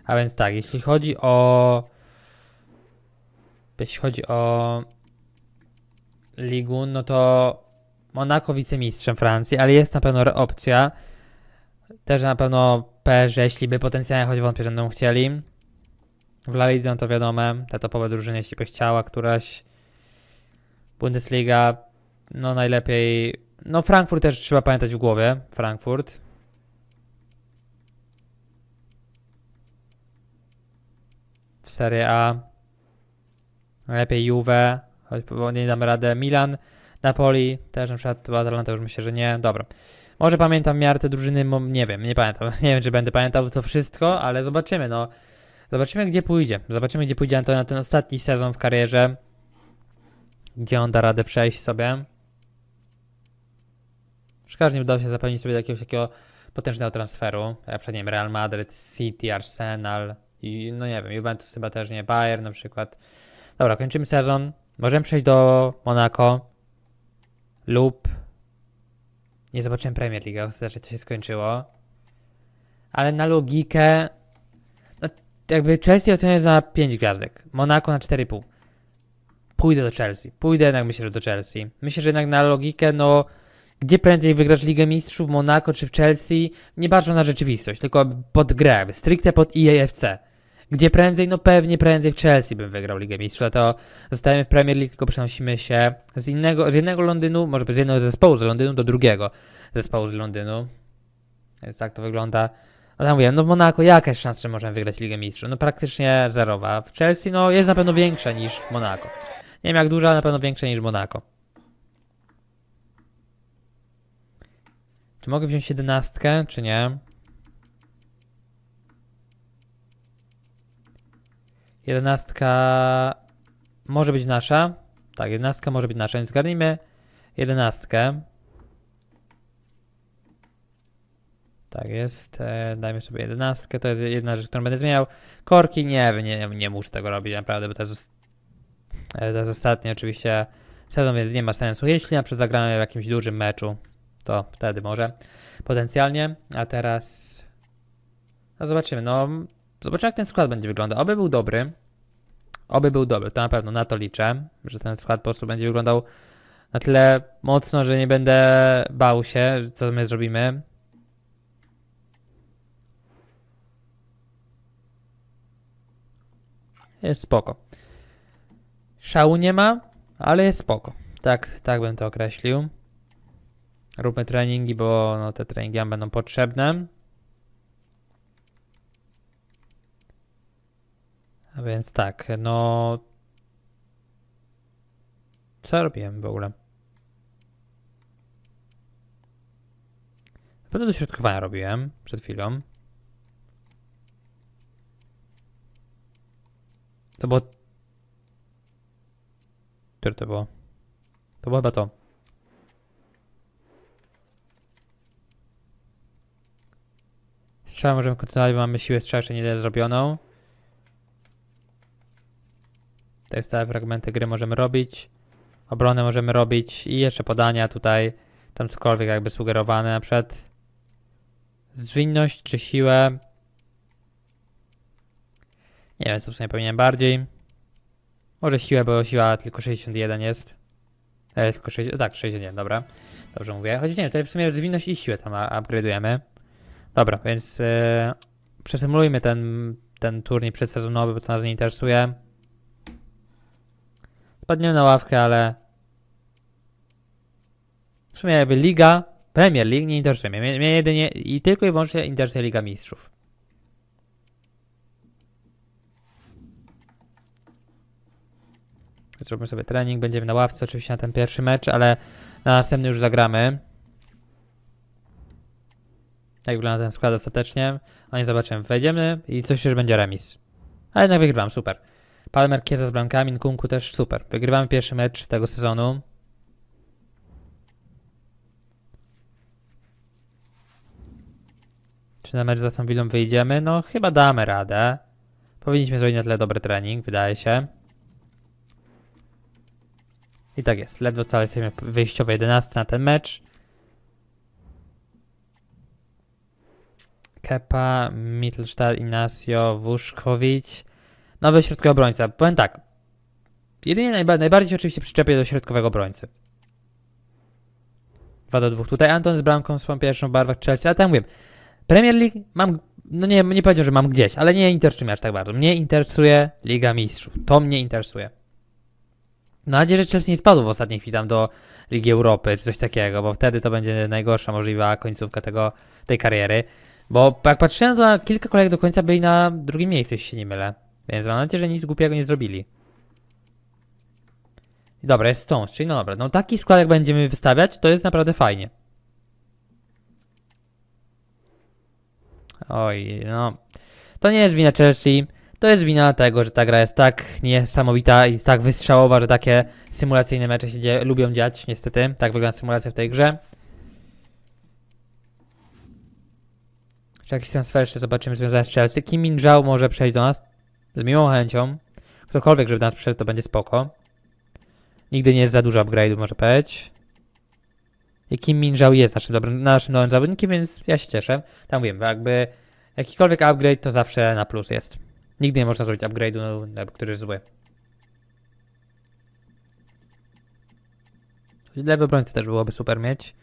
A więc tak, jeśli chodzi o... Jeśli chodzi o... Ligun, no to Monako wicemistrzem Francji, ale jest na pewno opcja. Też na pewno PSG, jeśli by potencjalnie, choć wątpię, że będą chcieli. W La Lidze, no to wiadomo, te topowe drużyny, jeśli by chciała któraś. Bundesliga, no najlepiej. No Frankfurt też trzeba pamiętać w głowie. Frankfurt, Serie A. Lepiej Juve, choć nie dam radę. Milan, Napoli, też na przykład Atalanta już myślę, że nie. Dobra. Może pamiętam miarę te drużyny, nie wiem, nie pamiętam. Nie wiem, czy będę pamiętał to wszystko, ale zobaczymy, no. Zobaczymy, gdzie pójdzie. Zobaczymy, gdzie pójdzie Antonio na ten ostatni sezon w karierze. Gdzie on da radę przejść sobie. Szkoda, że nie udało się zapewnić sobie jakiegoś takiego potężnego transferu. Ja przed nim Real Madrid, City, Arsenal, i no nie wiem, Juventus chyba też nie, Bayern na przykład. Dobra, kończymy sezon. Możemy przejść do Monaco lub nie zobaczyłem Premier League, ostatecznie to się skończyło. Ale na logikę no, jakby Chelsea oceniać na 5 gwiazdek, Monaco na 4,5. Pójdę do Chelsea. Pójdę jednak myślę, że do Chelsea. Myślę, że jednak na logikę, no gdzie prędzej wygrasz Ligę Mistrzów, w Monaco czy w Chelsea, nie patrzą na rzeczywistość, tylko pod grę, stricte pod IAFC. E gdzie prędzej? No pewnie prędzej w Chelsea bym wygrał Ligę Mistrzów, to zostajemy w Premier League, tylko przenosimy się z, innego, z jednego Londynu, może z jednego zespołu z Londynu do drugiego zespołu z Londynu. Więc tak to wygląda. Ale tam mówię, no w Monako jakaś szansa, że możemy wygrać Ligę Mistrzów? No praktycznie zerowa. W Chelsea no jest na pewno większa niż w Monako. Nie wiem jak duża, ale na pewno większa niż w Monako. Czy mogę wziąć jedenastkę, czy nie? Jedenastka może być nasza. Tak, jedenastka może być nasza, więc zgarnijmy jedenastkę. Tak jest, e, dajmy sobie jedenastkę, to jest jedna rzecz, którą będę zmieniał. Korki nie, nie, nie muszę tego robić naprawdę, bo to jest, e, to jest ostatni oczywiście sezon, więc nie ma sensu. Jeśli na przykład zagramy w jakimś dużym meczu, to wtedy może potencjalnie, a teraz no zobaczymy, no Zobaczmy jak ten skład będzie wyglądał. Oby był dobry. Oby był dobry, to na pewno na to liczę, że ten skład po prostu będzie wyglądał na tyle mocno, że nie będę bał się, co my zrobimy. Jest spoko. Szału nie ma, ale jest spoko. Tak, tak bym to określił. Róbmy treningi, bo no, te treningi nam będą potrzebne. Więc tak, no. Co robiłem w ogóle? Pewno dośrodkowania robiłem przed chwilą. To było... Które to było? To było chyba to. Strzał możemy kontynuować, mamy siłę strzał jeszcze nie zrobioną. To jest fragmenty gry możemy robić. Obronę możemy robić i jeszcze podania tutaj, tam cokolwiek jakby sugerowane, na przykład zwinność czy siłę. Nie wiem, co w sumie powinienem bardziej. Może siłę, bo siła tylko 61 jest. E, tylko 60, tak, 61, dobra. Dobrze mówię. Choć nie tutaj w sumie zwinność i siłę tam upgrade'ujemy. Dobra, więc yy, ten, ten turniej przedsezonowy, bo to nas nie interesuje. Spadniemy na ławkę, ale... W sumie jakby Liga, Premier League nie interesuje mnie. Mnie, jedynie i tylko i wyłącznie interesuje Liga Mistrzów. Zrobimy sobie trening, będziemy na ławce oczywiście na ten pierwszy mecz, ale na następny już zagramy. Jak wygląda ten skład ostatecznie? Oni zobaczymy. Wejdziemy i coś że będzie remis. Ale jednak wygrywam, super. Palmer, Kieza z bramkami, Nkunku też super. Wygrywamy pierwszy mecz tego sezonu. Czy na mecz z Aston Villą wyjdziemy? No chyba damy radę. Powinniśmy zrobić na tyle dobry trening, wydaje się. I tak jest, ledwo cały jesteśmy w wyjściowej 11 na ten mecz. Kepa, Mittelstadt, Inacio, Wuszkowicz nowy środkowy obrońca. Powiem tak. Jedynie najba najbardziej się oczywiście przyczepię do środkowego obrońcy. 2 do 2. Tutaj Anton z bramką swoją pierwszą barwę Chelsea, ale tam mówię. Premier League mam, no nie, nie powiedział, że mam gdzieś, ale nie interesuje mnie aż tak bardzo. Mnie interesuje Liga Mistrzów. To mnie interesuje. Mam no, nadzieję, że Chelsea nie spadł w ostatniej chwili tam do Ligi Europy czy coś takiego, bo wtedy to będzie najgorsza możliwa końcówka tego, tej kariery. Bo jak patrzyłem, to na kilka kolejek do końca byli na drugim miejscu, jeśli się nie mylę. Więc mam nadzieję, że nic głupiego nie zrobili. Dobra, jest stąd, czyli no dobra. No taki skład jak będziemy wystawiać, to jest naprawdę fajnie. Oj, no. To nie jest wina Chelsea. To jest wina tego, że ta gra jest tak niesamowita i tak wystrzałowa, że takie symulacyjne mecze się lubią dziać, niestety. Tak wygląda symulacja w tej grze. Czy jakiś transfer jeszcze zobaczymy związany z Chelsea. Kim Min Zhao może przejść do nas? Z miłą chęcią. Ktokolwiek, żeby nas przyszedł, to będzie spoko. Nigdy nie jest za dużo upgrade'u, może powiedzieć. Jakim Minżał jest naszym, dobrym, naszym nowym zawodnikiem, więc ja się cieszę. Tam wiem, jakby jakikolwiek upgrade to zawsze na plus jest. Nigdy nie można zrobić upgrade'u, no, który jest zły. Lewy obrońcy też byłoby super mieć.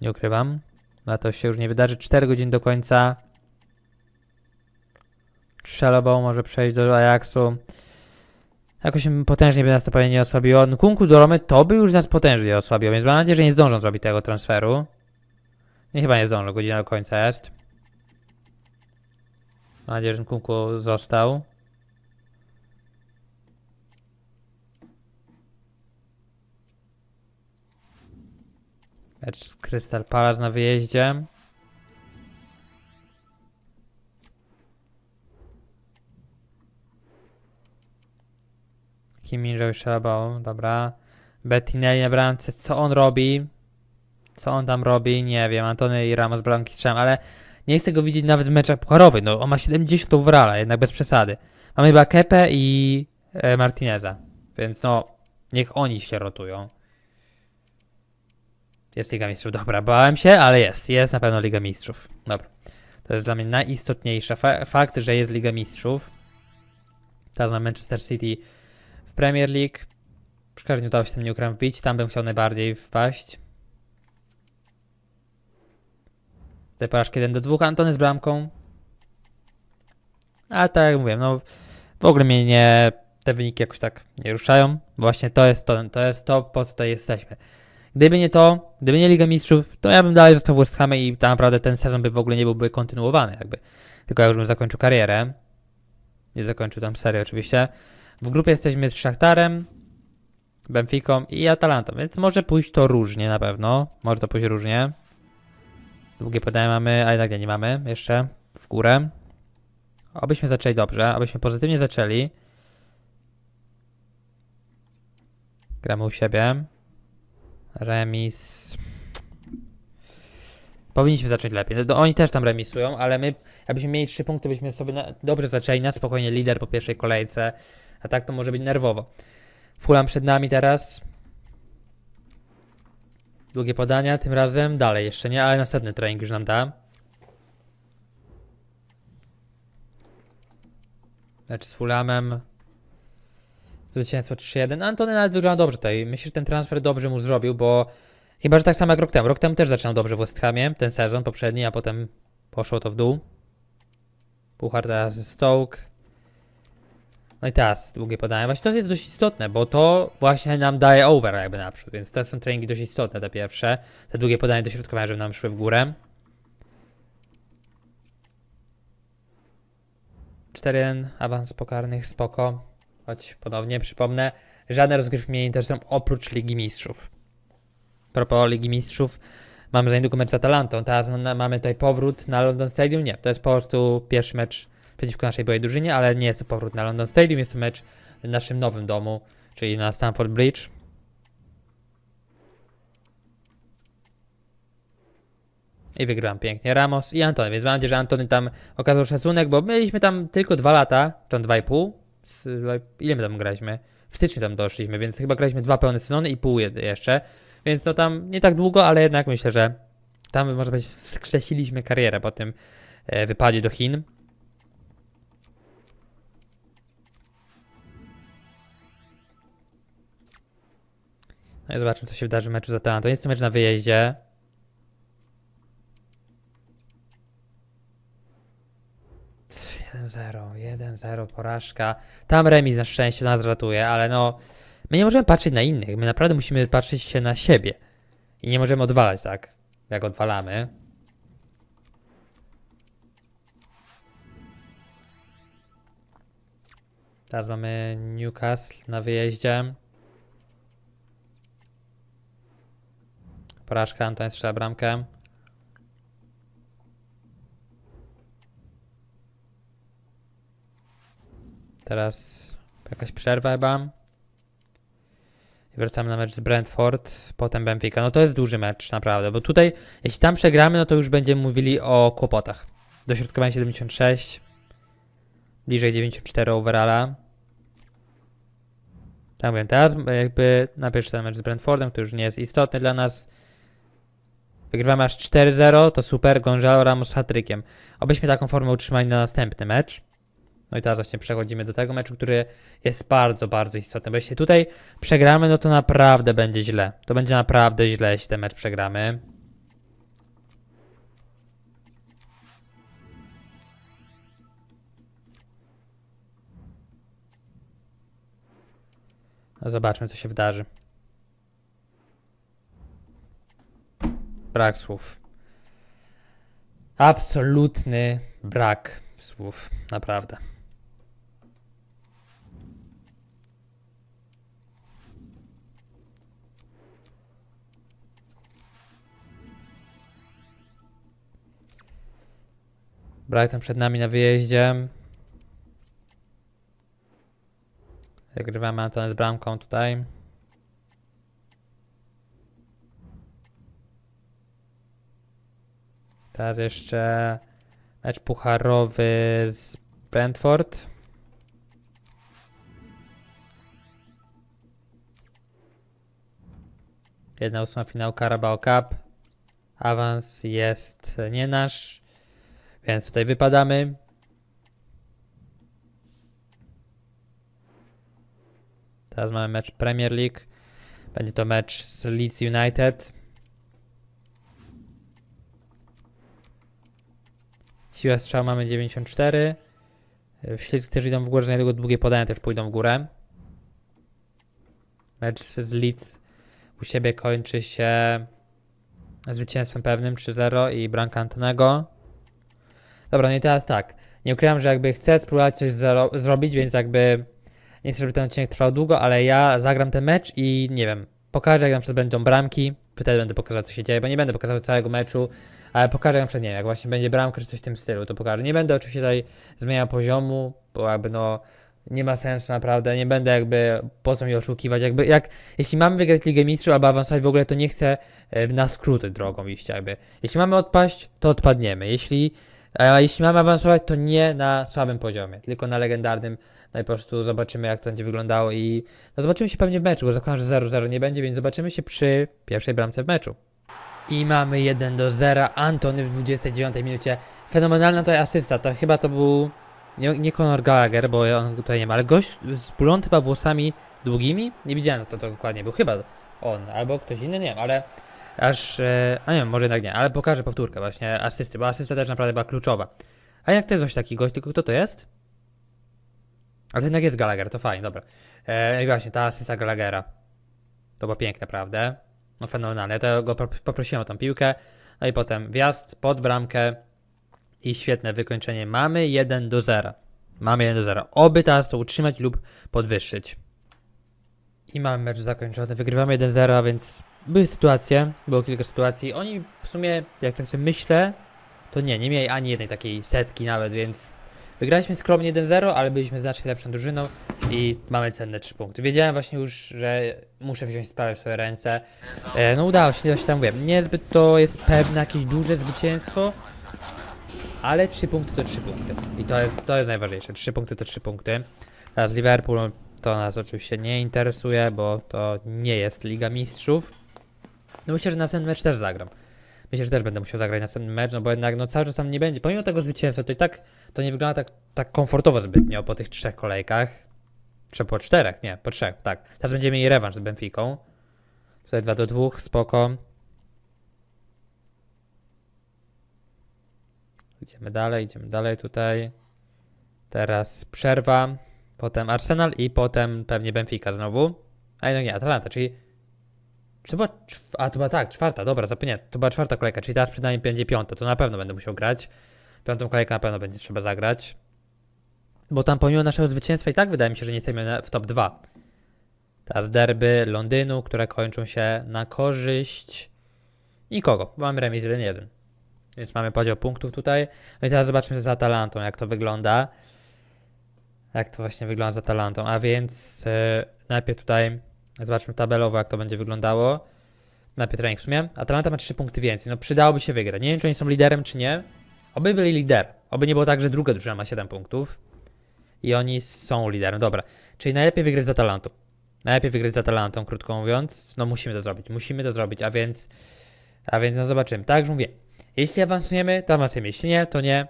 Nie ukrywam. A to się już nie wydarzy. 4 godziny do końca Szalobą może przejść do Ajaxu. Jakoś potężnie by nas to pewnie nie osłabiło. Nkunku do Romy to by już nas potężnie osłabiło, więc mam nadzieję, że nie zdążą zrobić tego transferu. Nie, chyba nie zdążą, godzina do końca jest. Mam nadzieję, że Nkunku został. Lecz z Crystal Palace na wyjeździe. Kim Min Shabao, dobra. Bettinelli na bramce, co on robi? Co on tam robi? Nie wiem, Antony Ramos bramki strzałem, ale nie chcę go widzieć nawet w meczach pucharowych, no on ma 70 rala, jednak bez przesady. Mamy chyba Kepę i e, Martineza, więc no, niech oni się rotują. Jest Liga Mistrzów, dobra, bałem się, ale jest, jest na pewno Liga Mistrzów, dobra. To jest dla mnie najistotniejsze, fakt, że jest Liga Mistrzów. Teraz mamy Manchester City Premier League. Przy każdym udało się tym Newcram wbić, tam bym chciał najbardziej wpaść. Te porażki 1 do 2, Antony z bramką. a tak jak mówiłem, no w ogóle mnie nie, te wyniki jakoś tak nie ruszają. Właśnie to jest to, to jest to, po co tutaj jesteśmy. Gdyby nie to, gdyby nie Liga Mistrzów, to ja bym dalej został w West Hamie i tak naprawdę ten sezon by w ogóle nie byłby kontynuowany jakby. Tylko ja już bym zakończył karierę. Nie zakończył tam serii oczywiście. W grupie jesteśmy z Szachtarem, Benficą i Atalantą, więc może pójść to różnie na pewno. Może to pójść różnie. Długie podanie mamy, a jednak nie mamy jeszcze. W górę. Abyśmy zaczęli dobrze, abyśmy pozytywnie zaczęli. Gramy u siebie. Remis. Powinniśmy zacząć lepiej. No, oni też tam remisują, ale my, abyśmy mieli trzy punkty, byśmy sobie na, dobrze zaczęli na spokojnie lider po pierwszej kolejce. A tak to może być nerwowo. Fulham przed nami teraz. Długie podania, tym razem dalej jeszcze nie, ale następny trening już nam da. Mecz z Fulhamem. Zwycięstwo 3-1. Antony nawet wygląda dobrze tutaj. Myślę, że ten transfer dobrze mu zrobił, bo chyba, że tak samo jak rok temu. Rok temu też zaczynał dobrze w West Hamie, ten sezon poprzedni, a potem poszło to w dół. Puchar teraz Stoke. No i teraz długie podanie. Właśnie to jest dość istotne, bo to właśnie nam daje over jakby naprzód, więc to są treningi dość istotne, te pierwsze. Te długie podanie do żeby nam szły w górę. 4-1, awans pokarnych, spoko. Choć ponownie przypomnę, żadne rozgrywki mnie nie interesują oprócz Ligi Mistrzów. Propos Ligi Mistrzów, mamy za niedługo mecz z Atalantą. Teraz mamy tutaj powrót na London Stadium. Nie, to jest po prostu pierwszy mecz przeciwko naszej byłej drużynie, ale nie jest to powrót na London Stadium, jest to mecz w naszym nowym domu, czyli na Stamford Bridge. I wygrywam pięknie Ramos i Antony, więc mam nadzieję, że Antony tam okazał szacunek, bo mieliśmy tam tylko dwa lata, czy dwa i pół. Ile my tam graliśmy? W styczniu tam doszliśmy, więc chyba graliśmy dwa pełne sezony i pół jeszcze. Więc to tam nie tak długo, ale jednak myślę, że tam, może być wskrzesiliśmy karierę po tym e, wypadzie do Chin. No i zobaczmy, co się wydarzy w meczu z Atalantą. Jest to mecz na wyjeździe. 1-0, 1-0, porażka. Tam remis na szczęście nas ratuje, ale no... My nie możemy patrzeć na innych, my naprawdę musimy patrzeć się na siebie. I nie możemy odwalać tak, jak odwalamy. Teraz mamy Newcastle na wyjeździe. Porażka, Antoń strzela bramkę. Teraz jakaś przerwa chyba. wracamy na mecz z Brentford, potem Benfica. No to jest duży mecz naprawdę, bo tutaj, jeśli tam przegramy, no to już będziemy mówili o kłopotach. Dośrodkowanie 76, bliżej 94 overalla. Tak mówię, teraz jakby na pierwszy ten mecz z Brentfordem, który już nie jest istotny dla nas. Wygrywamy aż 4-0, to super, Gonzalo Ramos z hatrykiem. Obyśmy taką formę utrzymali na następny mecz. No i teraz właśnie przechodzimy do tego meczu, który jest bardzo, bardzo istotny, bo jeśli tutaj przegramy, no to naprawdę będzie źle. To będzie naprawdę źle, jeśli ten mecz przegramy. No zobaczmy, co się wydarzy. brak słów. Absolutny brak słów, naprawdę. Brighton przed nami na wyjeździe. Zagrywamy Antonę z bramką tutaj. Teraz jeszcze mecz pucharowy z Brentford. Jedna ósma finał Carabao Cup. Awans jest nie nasz, więc tutaj wypadamy. Teraz mamy mecz Premier League. Będzie to mecz z Leeds United. Siła strzała mamy 94. Ślizgi też idą w górę, że niedługo długie podania też pójdą w górę. Mecz z Leeds u siebie kończy się zwycięstwem pewnym 3-0 i bramka Antonego. Dobra, no i teraz tak. Nie ukrywam, że jakby chcę spróbować coś zrobić, więc jakby nie chcę, żeby ten odcinek trwał długo, ale ja zagram ten mecz i nie wiem, pokażę jak na przykład będą bramki, wtedy będę pokazał co się dzieje, bo nie będę pokazał całego meczu, ale pokażę na przykład, nie wiem, jak właśnie będzie bramka czy coś w tym stylu, to pokażę. Nie będę oczywiście tutaj zmieniał poziomu, bo jakby no nie ma sensu naprawdę, nie będę jakby po co mi oszukiwać, jakby jak, jeśli mamy wygrać Ligę Mistrzów albo awansować w ogóle, to nie chcę e, na skróty drogą iść jakby. Jeśli mamy odpaść, to odpadniemy, jeśli, a jeśli mamy awansować, to nie na słabym poziomie, tylko na legendarnym, no i po prostu zobaczymy jak to będzie wyglądało i no zobaczymy się pewnie w meczu, bo zakładam, że 0-0 nie będzie, więc zobaczymy się przy pierwszej bramce w meczu i mamy 1 do 0. Antony w 29 minucie. Fenomenalna tutaj asysta, to chyba to był nie, nie Conor Gallagher, bo on tutaj nie ma, ale gość z blond chyba włosami długimi, nie widziałem to, to dokładnie, był chyba on, albo ktoś inny, nie wiem, ale aż, e, a nie wiem, może jednak nie, ale pokażę powtórkę właśnie asysty, bo asysta też naprawdę była kluczowa. A jak to jest właśnie taki gość, tylko kto to jest? A to jednak jest Gallagher, to fajnie, dobra. E, I właśnie, ta asysta Gallaghera. To była piękna, prawda? No fenomenalnie. Ja to go poprosiłem o tą piłkę. No i potem wjazd pod bramkę i świetne wykończenie. Mamy 1 do 0. Mamy 1 do 0. Oby teraz to utrzymać lub podwyższyć. I mamy mecz zakończony. Wygrywamy 1-0, a więc były sytuacje, było kilka sytuacji. Oni w sumie, jak tak sobie myślę, to nie, nie mieli ani jednej takiej setki nawet, więc Wygraliśmy skromnie 1-0, ale byliśmy znacznie lepszą drużyną i mamy cenne 3 punkty. Wiedziałem właśnie już, że muszę wziąć sprawę w swoje ręce. E, no udało się, ja się tam wiem. Niezbyt to jest pewne jakieś duże zwycięstwo, ale 3 punkty to 3 punkty. I to jest, to jest najważniejsze. 3 punkty to 3 punkty. Teraz Liverpool to nas oczywiście nie interesuje, bo to nie jest Liga Mistrzów. No myślę, że następny mecz też zagram. Myślę, że też będę musiał zagrać następny mecz, no bo jednak no, cały czas tam nie będzie. Pomimo tego zwycięstwa, to i tak to nie wygląda tak, tak komfortowo zbytnio po tych trzech kolejkach. Czy po czterech? Nie, po trzech, tak. Teraz będziemy mieli rewanż z Benfiką. Tutaj 2 do 2, spoko. Idziemy dalej, idziemy dalej tutaj. Teraz przerwa, potem Arsenal i potem pewnie Benfica znowu. A no nie, Atalanta, czyli Trzeba, a to była tak, czwarta, dobra, zapomniałem. To była czwarta kolejka, czyli teraz przynajmniej będzie piąta, to na pewno będę musiał grać. Piątą kolejkę na pewno będzie trzeba zagrać. Bo tam pomimo naszego zwycięstwa i tak wydaje mi się, że nie jesteśmy w top 2. Teraz derby Londynu, które kończą się na korzyść nikogo. Mamy remis 1-1. Więc mamy podział punktów tutaj. No i teraz zobaczmy z Atalantą, jak to wygląda. Jak to właśnie wygląda z Atalantą. A więc yy, najpierw tutaj Zobaczmy tabelowo, jak to będzie wyglądało. Na Pietranik w sumie. Atalanta ma 3 punkty więcej. No przydałoby się wygrać. Nie wiem, czy oni są liderem, czy nie. Oby byli liderem. Oby nie było tak, że druga drużyna ma 7 punktów. I oni są liderem. Dobra. Czyli najlepiej wygrać z Atalantą. Najlepiej wygrać z Atalantą, krótko mówiąc. No musimy to zrobić. Musimy to zrobić, a więc... A więc no zobaczymy. Tak, już mówię. Jeśli awansujemy, to awansujemy. Jeśli nie, to nie.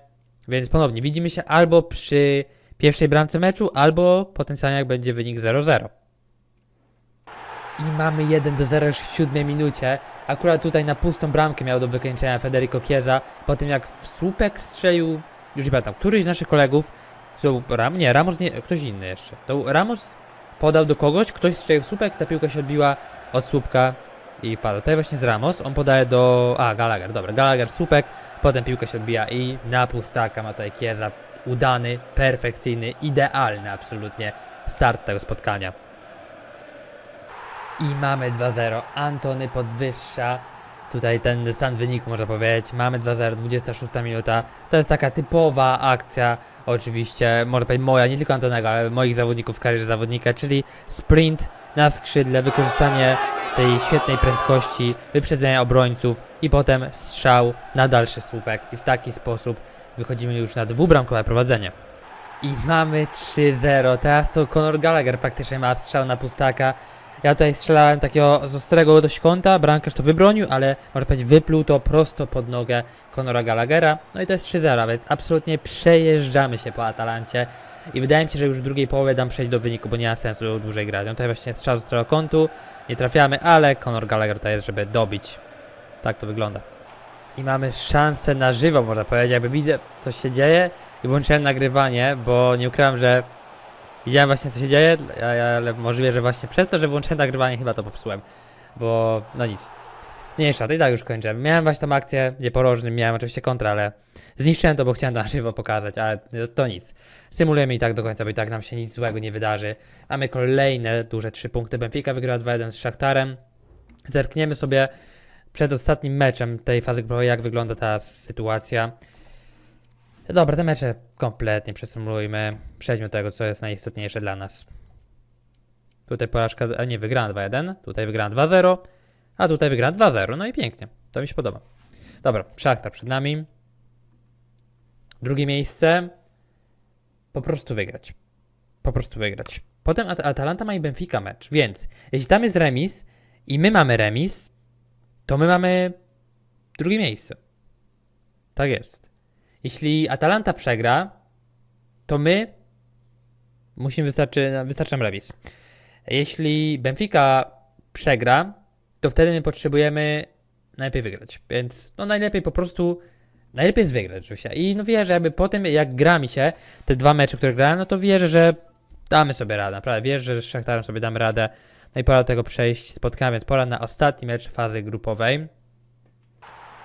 Więc ponownie widzimy się albo przy pierwszej bramce meczu, albo potencjalnie jak będzie wynik 0-0. I mamy 1 do 0 już w siódmej minucie. Akurat tutaj na pustą bramkę miał do wykończenia Federico Chiesa. Po tym jak w słupek strzelił, już nie pamiętam, któryś z naszych kolegów, to Ram, nie, Ramos nie, ktoś inny jeszcze. To Ramos podał do kogoś, ktoś strzelił w słupek, ta piłka się odbiła od słupka i padła. Tutaj właśnie z Ramos, on podaje do... a, Gallagher, dobra, Gallagher, słupek, potem piłka się odbija i na pustaka ma tutaj Chiesa. Udany, perfekcyjny, idealny absolutnie start tego spotkania. I mamy 2-0. Antony podwyższa tutaj ten stan wyniku, można powiedzieć. Mamy 2-0, 26 minuta. To jest taka typowa akcja, oczywiście, może powiedzieć moja, nie tylko Antonego, ale moich zawodników w karierze zawodnika, czyli sprint na skrzydle, wykorzystanie tej świetnej prędkości, wyprzedzenie obrońców i potem strzał na dalszy słupek. I w taki sposób wychodzimy już na dwubramkowe prowadzenie. I mamy 3-0. Teraz to Conor Gallagher praktycznie ma strzał na pustaka. Ja tutaj strzelałem takiego z ostrego dość kąta, Brankerz to wybronił, ale można powiedzieć wypluł to prosto pod nogę Conora Gallaghera. No i to jest 3-0, więc absolutnie przejeżdżamy się po Atalancie. I wydaje mi się, że już w drugiej połowie dam przejść do wyniku, bo nie ma sensu dłużej grać. No tutaj właśnie strzał z ostrego kątu, nie trafiamy, ale Conor Gallagher to jest, żeby dobić. Tak to wygląda. I mamy szansę na żywo, można powiedzieć, jakby widzę, co się dzieje i włączyłem nagrywanie, bo nie ukrywam, że Widziałem właśnie co się dzieje, ale możliwe, że właśnie przez to, że włączyłem nagrywanie chyba to popsułem. Bo no nic. Mniejsza, to i tak już kończę. Miałem właśnie tą akcję, gdzie miałem oczywiście kontra, ale zniszczyłem to, bo chciałem na żywo pokazać, ale to nic. Symulujemy i tak do końca, bo i tak nam się nic złego nie wydarzy. Mamy kolejne duże 3 punkty. Benfica wygrała 2-1 z Szaktarem. Zerkniemy sobie przed ostatnim meczem tej fazy jak wygląda ta sytuacja. Dobra, te mecze kompletnie przeformulujmy. Przejdźmy do tego, co jest najistotniejsze dla nas. Tutaj porażka, a nie, wygrałem 2-1, tutaj wygrałem 2-0, a tutaj wygrałem 2-0. No i pięknie, to mi się podoba. Dobra, szachta przed nami. Drugie miejsce. Po prostu wygrać. Po prostu wygrać. Potem At Atalanta ma i Benfica mecz, więc jeśli tam jest remis i my mamy remis, to my mamy drugie miejsce. Tak jest. Jeśli Atalanta przegra, to my musimy wystarczy, wystarczy nam remis. Jeśli Benfica przegra, to wtedy my potrzebujemy najlepiej wygrać. Więc no najlepiej po prostu, najlepiej jest wygrać oczywiście. I no wierzę, jakby po tym jak gra mi się te dwa mecze, które grałem, no to wierzę, że damy sobie radę. Naprawdę wierzę, że z Szachtarem sobie damy radę. No i pora do tego przejść spotkamy, więc pora na ostatni mecz fazy grupowej.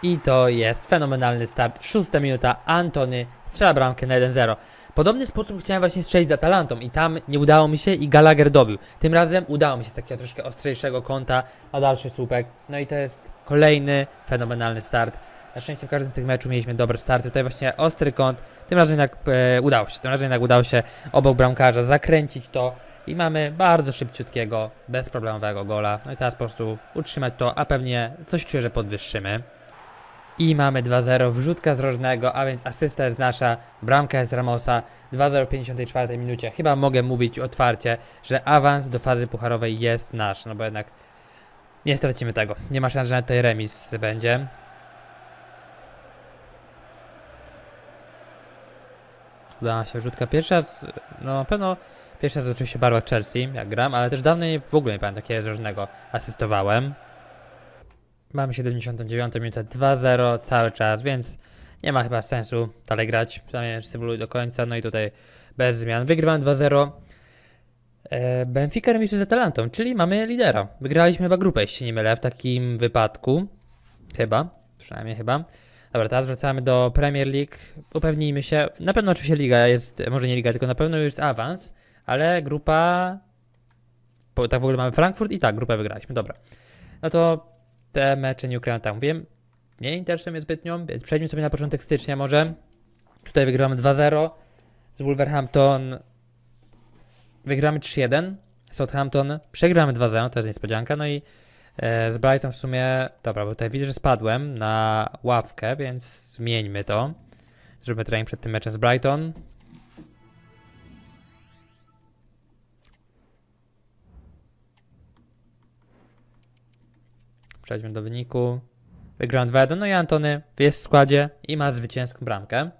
I to jest fenomenalny start. Szósta minuta, Antony strzela bramkę na 1-0. Podobny sposób chciałem właśnie strzelić za Atalantą i tam nie udało mi się i Gallagher dobił. Tym razem udało mi się z takiego troszkę ostrzejszego kąta na dalszy słupek. No i to jest kolejny fenomenalny start. Na szczęście w każdym z tych meczów mieliśmy dobre starty. Tutaj właśnie ostry kąt. Tym razem jednak e, udało się. Tym razem jednak udało się obok bramkarza zakręcić to i mamy bardzo szybciutkiego, bezproblemowego gola. No i teraz po prostu utrzymać to, a pewnie coś czuję, że podwyższymy. I mamy 2-0, wrzutka z rożnego, a więc asysta jest nasza, bramka jest Ramosa, 2-0 w 54 minucie. Chyba mogę mówić otwarcie, że awans do fazy pucharowej jest nasz, no bo jednak nie stracimy tego. Nie ma szans, że na remis będzie. Udała się wrzutka pierwsza, z, no na pewno pierwsza z oczywiście barwa Chelsea, jak gram, ale też dawno w ogóle nie pamiętam takiego z rożnego asystowałem. Mamy 79 minutę 2-0 cały czas, więc nie ma chyba sensu dalej grać. Przynajmniej symuluj do końca, no i tutaj bez zmian. Wygrywam 2-0. E, Benfica remisuje z Atalantą, czyli mamy lidera. Wygraliśmy chyba grupę, jeśli nie mylę, w takim wypadku. Chyba, przynajmniej chyba. Dobra, teraz wracamy do Premier League. Upewnijmy się. Na pewno oczywiście liga jest, może nie liga, tylko na pewno już awans, ale grupa... Bo tak w ogóle mamy Frankfurt i tak, grupę wygraliśmy, dobra. No to te mecze New Clantown. Tak, Wiem, nie interesują mnie zbytnio, więc przejdźmy sobie na początek stycznia może. Tutaj wygramy 2-0 z Wolverhampton. Wygramy 3-1 Southampton, przegramy 2-0, to jest niespodzianka, no i e, z Brighton w sumie, dobra, bo tutaj widzę, że spadłem na ławkę, więc zmieńmy to. Zróbmy trening przed tym meczem z Brighton. Przejdźmy do wyniku. Wygrał 2 1. No i Antony jest w składzie i ma zwycięską bramkę. A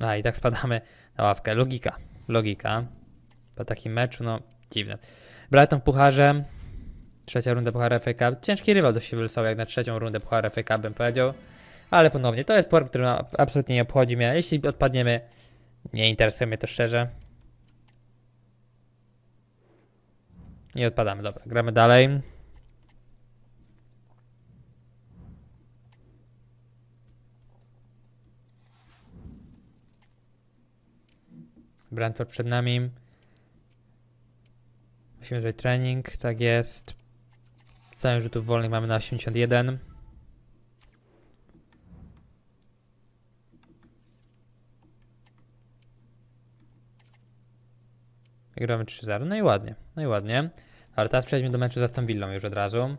no i tak spadamy na ławkę. Logika. Logika. Po takim meczu, no dziwne. Brighton w pucharze. Trzecia runda Pucharu FK. Ciężki rywal dość się wylosował jak na trzecią rundę Pucharu FK bym powiedział. Ale ponownie, to jest sport, który absolutnie nie obchodzi mnie. Jeśli odpadniemy, nie interesuje mnie to szczerze. Nie odpadamy, dobra, gramy dalej. Brantford przed nami. Musimy zrobić trening, tak jest. Cały rzutów wolnych mamy na 81. Wygramy 3-0. No i ładnie, no i ładnie. Ale teraz przejdźmy do meczu z Aston Villą już od razu.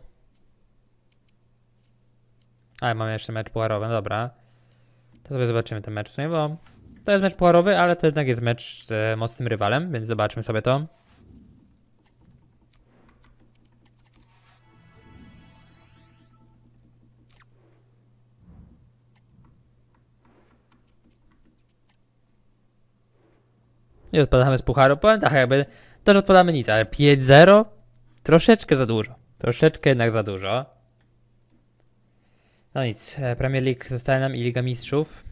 Ale mamy jeszcze mecz pucharowy, no dobra. To sobie zobaczymy ten mecz w bo to jest mecz pucharowy, ale to jednak jest mecz z mocnym rywalem, więc zobaczmy sobie to. Nie odpadamy z pucharu. Powiem tak, jakby też odpadamy nic, ale 5-0 troszeczkę za dużo. Troszeczkę jednak za dużo. No nic, e, Premier League zostaje nam i Liga Mistrzów.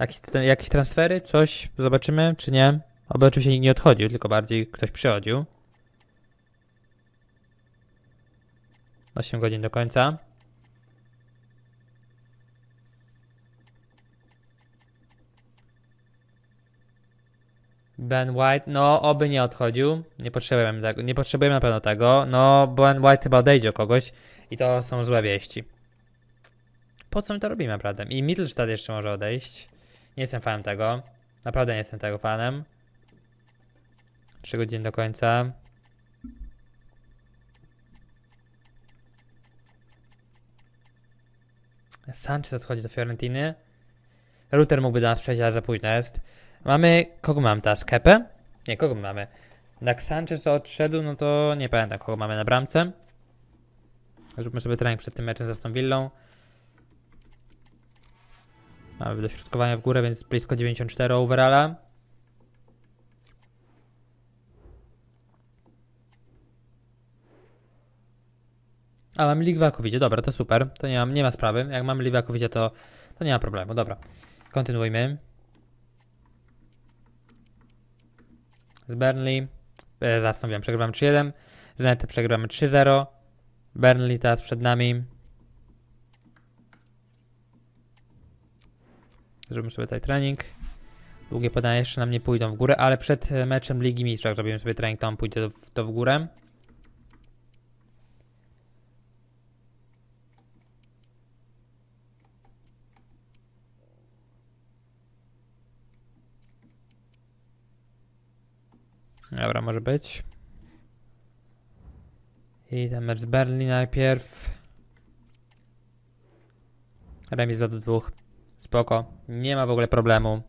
Jakieś, ten, jakieś transfery? Coś? Zobaczymy, czy nie? Oby oczywiście nikt nie odchodził, tylko bardziej ktoś przychodził. 8 godzin do końca. Ben White, no oby nie odchodził. Nie potrzebujemy tego, nie potrzebujemy na pewno tego. No, Ben White chyba odejdzie kogoś i to są złe wieści. Po co my to robimy naprawdę? I Middlestad jeszcze może odejść. Nie jestem fanem tego. Naprawdę nie jestem tego fanem. 3 godziny do końca. Sanchez odchodzi do Fiorentiny. Router mógłby do nas przejść, ale za późno jest. Mamy, kogo mamy teraz? Kepę? Nie, kogo mamy? Jak Sanchez odszedł, no to nie pamiętam kogo mamy na bramce. Zróbmy sobie trening przed tym meczem z Aston Villą. Mamy dośrodkowania w górę, więc blisko 94 overalla. A mam Ligwakowicie, dobra, to super. To nie, mam, nie ma sprawy. Jak mam Ligwakowicie, to, to nie ma problemu, dobra. Kontynuujmy. z Burnley. E, zastąpiłem zastanawiam, przegrywamy 3-1. Z Nety 3-0. Burnley teraz przed nami. Zrobimy sobie tutaj trening. Długie podania jeszcze nam nie pójdą w górę, ale przed e, meczem Ligi Mistrzów zrobimy sobie trening, tam pójdzie to w, to w górę. Dobra, może być. I ten mecz z Berlin najpierw. Remis 2 do 2. Spoko. Nie ma w ogóle problemu.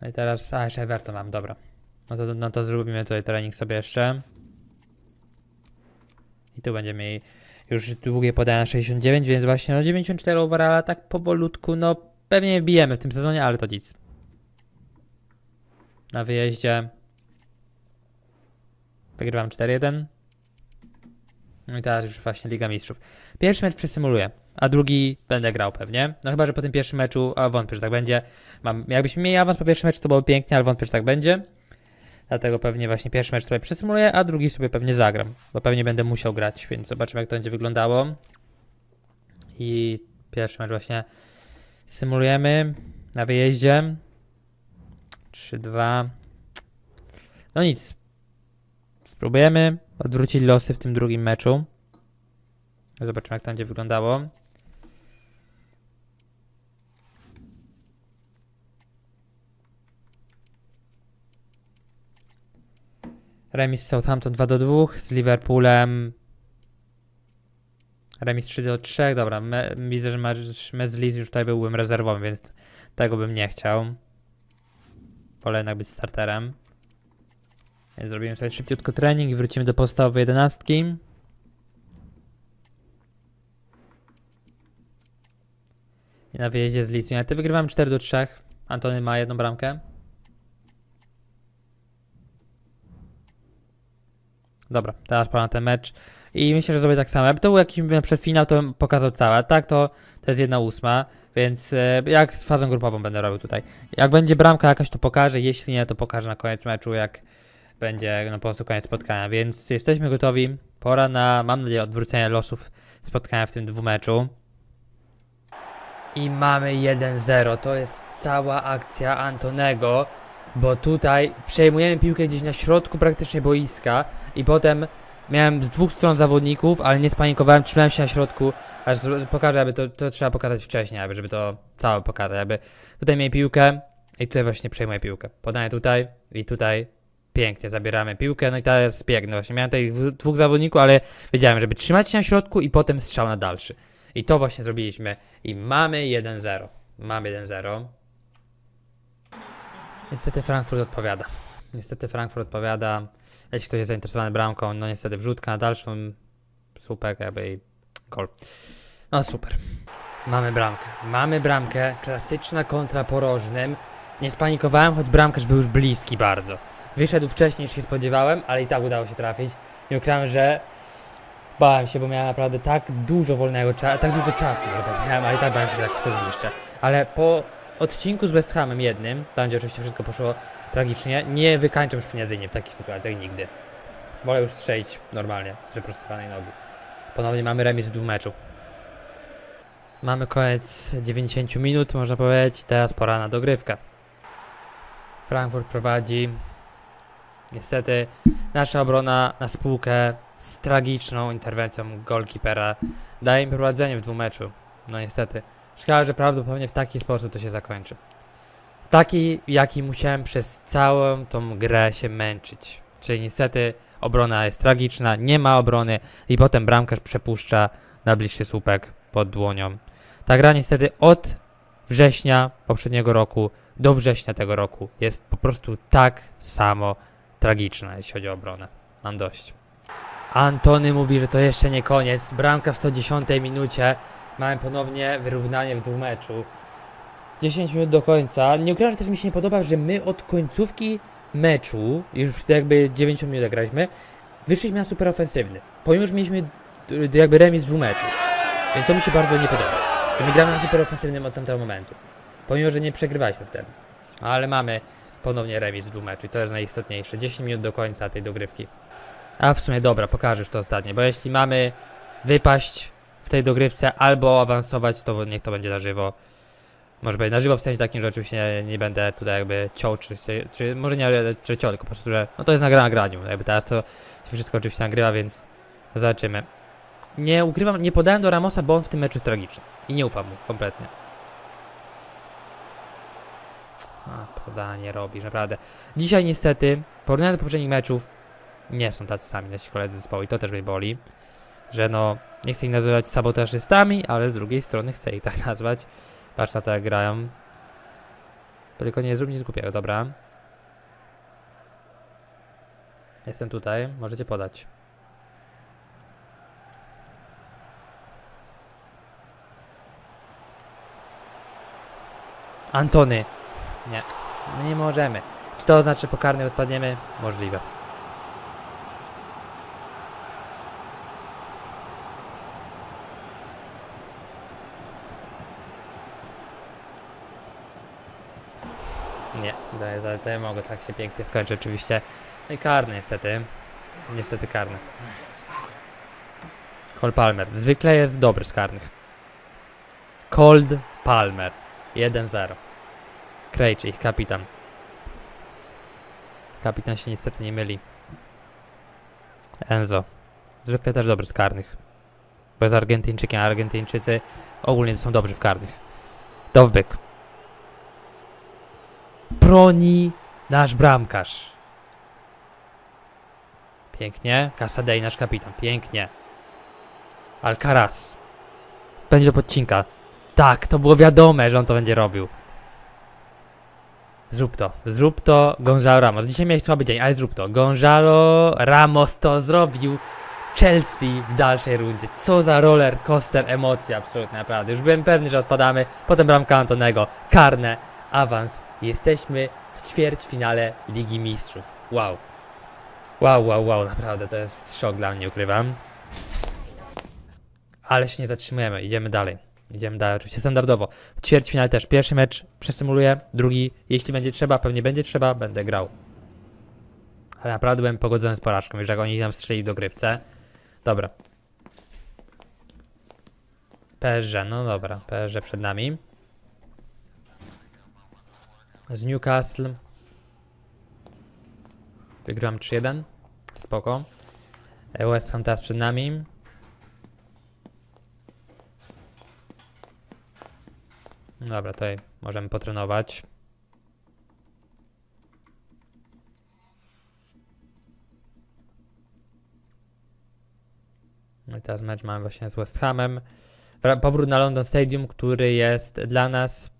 No i teraz... A, jeszcze Everton mam, dobra. No to, no to zrobimy tutaj trening sobie jeszcze. I tu będziemy mieli już długie podania 69, więc właśnie no 94 overalla tak powolutku, no Pewnie wbijemy w tym sezonie, ale to nic. Na wyjeździe wygrywam 4-1. No i teraz już właśnie Liga Mistrzów. Pierwszy mecz przesymuluję, a drugi będę grał pewnie. No chyba, że po tym pierwszym meczu, a wątpię, że tak będzie. Mam, jakbyśmy mieli awans po pierwszym meczu, to byłoby pięknie, ale wątpię, że tak będzie. Dlatego pewnie właśnie pierwszy mecz sobie przesymuluję, a drugi sobie pewnie zagram, bo pewnie będę musiał grać, więc zobaczymy jak to będzie wyglądało. I pierwszy mecz właśnie Symulujemy na wyjeździe. 3, 2. No nic. Spróbujemy odwrócić losy w tym drugim meczu. Zobaczymy, jak to będzie wyglądało. Remis Southampton 2 do 2 z Liverpoolem Remis 3 do 3, dobra. Me, widzę, że masz Mezlis już tutaj byłbym rezerwą, więc tego bym nie chciał. Wolę jednak być starterem. Więc zrobimy sobie szybciutko trening i wrócimy do podstawowej jedenastki. I na wyjeździe z Leeds United wygrywam 4 do 3. Antony ma jedną bramkę. Dobra, teraz pora na ten mecz. I myślę, że zrobię tak samo. Jakby to był jakiś przed finał, to bym pokazał całe. Tak, to, to jest jedna ósma. Więc e, jak z fazą grupową będę robił tutaj. Jak będzie bramka jakaś, to pokażę. Jeśli nie, to pokażę na koniec meczu, jak będzie no, po prostu koniec spotkania. Więc jesteśmy gotowi. Pora na, mam nadzieję, odwrócenie losów spotkania w tym dwumeczu. I mamy 1-0. To jest cała akcja Antonego. Bo tutaj przejmujemy piłkę gdzieś na środku praktycznie boiska i potem Miałem z dwóch stron zawodników, ale nie spanikowałem, trzymałem się na środku. Aż pokażę, aby to, to trzeba pokazać wcześniej, aby żeby to całe pokazać, aby tutaj miej piłkę i tutaj właśnie przejmuję piłkę. Podaję tutaj i tutaj pięknie zabieramy piłkę, no i teraz biegnę no właśnie. Miałem tych dwóch zawodników, ale wiedziałem, żeby trzymać się na środku i potem strzał na dalszy. I to właśnie zrobiliśmy i mamy 1-0. Mamy 1-0. Niestety Frankfurt odpowiada. Niestety Frankfurt odpowiada. Jeśli ktoś jest zainteresowany bramką, no niestety wrzutka na dalszą, super jakby i gol. No super. Mamy bramkę. Mamy bramkę, klasyczna kontra porożnym. Nie spanikowałem, choć bramkarz był już bliski bardzo. Wyszedł wcześniej niż się spodziewałem, ale i tak udało się trafić. Nie ukryłem, że bałem się, bo miałem naprawdę tak dużo wolnego czasu, tak dużo czasu, że miałem, ale i tak bałem się, że tak to zniszczę. Ale po odcinku z West Hamem jednym, tam gdzie oczywiście wszystko poszło Tragicznie nie wykańczam już precyzyjnie w takich sytuacjach nigdy. Wolę już strzelić normalnie, z wyprostowanej nogi. Ponownie mamy remis w dwóch meczu. Mamy koniec 90 minut, można powiedzieć. Teraz pora na dogrywkę. Frankfurt prowadzi. Niestety nasza obrona na spółkę z tragiczną interwencją golkipera daje im prowadzenie w dwóch meczu. No niestety. Szkoda, że prawdopodobnie w taki sposób to się zakończy. Taki, jaki musiałem przez całą tą grę się męczyć. Czyli niestety obrona jest tragiczna, nie ma obrony i potem bramkarz przepuszcza na bliższy słupek pod dłonią. Ta gra niestety od września poprzedniego roku do września tego roku jest po prostu tak samo tragiczna, jeśli chodzi o obronę. Mam dość. Antony mówi, że to jeszcze nie koniec. Bramka w 110 minucie. Mamy ponownie wyrównanie w dwóch meczu. 10 minut do końca. Nie ukrywam, że też mi się nie podoba, że my od końcówki meczu, już jakby 9 minut graliśmy, wyszliśmy na super ofensywny. Pomimo, że mieliśmy y, jakby remis w meczu. Więc to mi się bardzo nie podoba. my gramy na super ofensywnym od tamtego momentu. Pomimo, że nie przegrywaliśmy wtedy. Ale mamy ponownie remis w meczu i to jest najistotniejsze. 10 minut do końca tej dogrywki. A w sumie dobra, pokażesz to ostatnie, bo jeśli mamy wypaść w tej dogrywce albo awansować, to niech to będzie na żywo może być na żywo, w sensie takim, że oczywiście nie, nie będę tutaj jakby ciął, czy, czy może nie, czy ciął, tylko po prostu, że no to jest na graniu, no jakby teraz to się wszystko oczywiście nagrywa, więc zobaczymy. Nie ukrywam, nie podałem do Ramosa, bo on w tym meczu jest tragiczny i nie ufam mu kompletnie. A, podanie robisz, naprawdę. Dzisiaj niestety, porównując do poprzednich meczów, nie są tacy sami nasi koledzy zespołu i to też mnie boli, że no, nie chcę ich nazywać sabotażystami, ale z drugiej strony chcę ich tak nazwać Patrz na to, jak grają. Tylko nie zrób nic głupiego, dobra. Jestem tutaj, możecie podać. Antony. Nie, nie możemy. Czy to oznacza, że pokarny odpadniemy? Możliwe. Nie, daję zalety, mogę tak się pięknie skończyć oczywiście. No i karny niestety. Niestety karny. Cold Palmer. Zwykle jest dobry z karnych. Cold Palmer. 1-0. Krejczy, ich kapitan. Kapitan się niestety nie myli. Enzo. Zwykle też dobry z karnych. Bo jest Argentyńczykiem, a Argentyńczycy ogólnie są dobrzy w karnych. Dowbyk broni nasz bramkarz. Pięknie. Casadei, nasz kapitan. Pięknie. Alcaraz. Będzie do podcinka. Tak, to było wiadome, że on to będzie robił. Zrób to. Zrób to, Gonzalo Ramos. Dzisiaj miałeś słaby dzień, ale zrób to. Gonzalo Ramos to zrobił. Chelsea w dalszej rundzie. Co za roller coaster emocji absolutnie, naprawdę. Już byłem pewny, że odpadamy. Potem bramka Antonego. Karne awans. Jesteśmy w ćwierćfinale Ligi Mistrzów. Wow. Wow, wow, wow, naprawdę to jest szok dla mnie, ukrywam. Ale się nie zatrzymujemy, idziemy dalej. Idziemy dalej, oczywiście standardowo. Ćwierćfinale też. Pierwszy mecz przesymuluję, drugi, jeśli będzie trzeba, pewnie będzie trzeba, będę grał. Ale naprawdę byłem pogodzony z porażką, już jak oni nam strzeli do grywce. Dobra. PSG, no dobra, PSG przed nami z Newcastle. Wygram 3-1. Spoko. E, West Ham teraz przed nami. No dobra, tutaj możemy potrenować. No i teraz mecz mamy właśnie z West Hamem. Powrót na London Stadium, który jest dla nas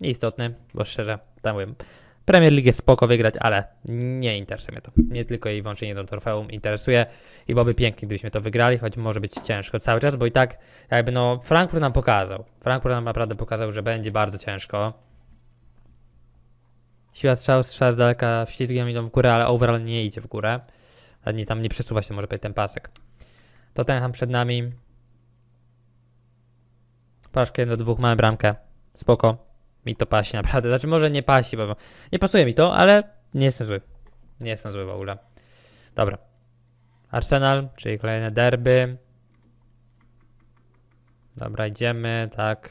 istotny, bo szczerze, tam byłem. Premier League jest spoko wygrać, ale nie interesuje mnie to. Nie tylko i wyłącznie do trofeum interesuje i byłoby pięknie, gdybyśmy to wygrali, choć może być ciężko cały czas, bo i tak jakby no Frankfurt nam pokazał. Frankfurt nam naprawdę pokazał, że będzie bardzo ciężko. Siła strzał, strzał z daleka wślizgiem idą w górę, ale overall nie idzie w górę. Nie, tam nie przesuwa się może być ten pasek. Tottenham przed nami. Paszkę 1 do 2, mamy bramkę. Spoko mi to pasi naprawdę. Znaczy może nie pasi, bo nie pasuje mi to, ale nie jestem zły. Nie jestem zły w ogóle. Dobra. Arsenal, czyli kolejne derby. Dobra, idziemy, tak.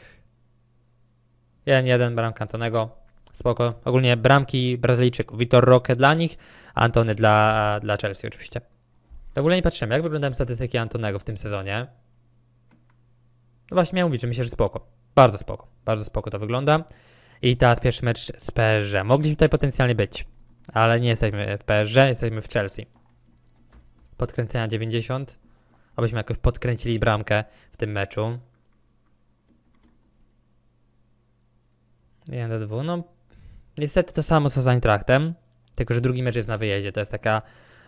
1-1 bramka Antonego. Spoko. Ogólnie bramki Brazylijczyków. Vitor Roque dla nich, a Antony dla, dla Chelsea oczywiście. W ogóle nie patrzyłem, jak wyglądają statystyki Antonego w tym sezonie. No właśnie miałem mówić, że myślę, że spoko. Bardzo spoko. Bardzo spoko to wygląda. I teraz pierwszy mecz z PSG. Mogliśmy tutaj potencjalnie być, ale nie jesteśmy w PSG, jesteśmy w Chelsea. Podkręcenia 90. Abyśmy jakoś podkręcili bramkę w tym meczu. 1 do 2. No, niestety to samo co z Eintrachtem, tylko że drugi mecz jest na wyjeździe. To jest taka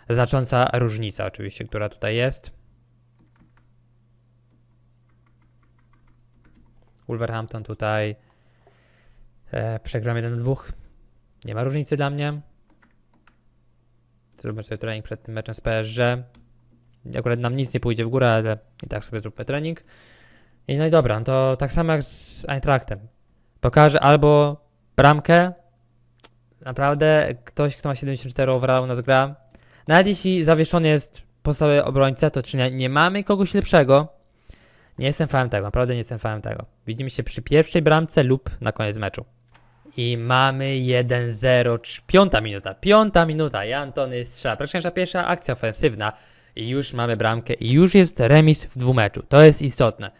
znacząca różnica oczywiście, która tutaj jest. Wolverhampton tutaj E, przegram 1 2. Nie ma różnicy dla mnie. Zróbmy sobie trening przed tym meczem z PSG. Akurat nam nic nie pójdzie w górę, ale i tak sobie zróbmy trening. I no i dobra, no to tak samo jak z Eintrachtem. Pokażę albo bramkę. Naprawdę ktoś, kto ma 74 overall u nas gra. Nawet jeśli zawieszony jest podstawowy obrońca, to czy nie, nie mamy kogoś lepszego? Nie jestem fanem tego, naprawdę nie jestem fanem tego. Widzimy się przy pierwszej bramce lub na koniec meczu i mamy 1-0. Piąta minuta, piąta minuta i Antony strzela. proszę, nasza pierwsza akcja ofensywna i już mamy bramkę i już jest remis w dwumeczu. To jest istotne.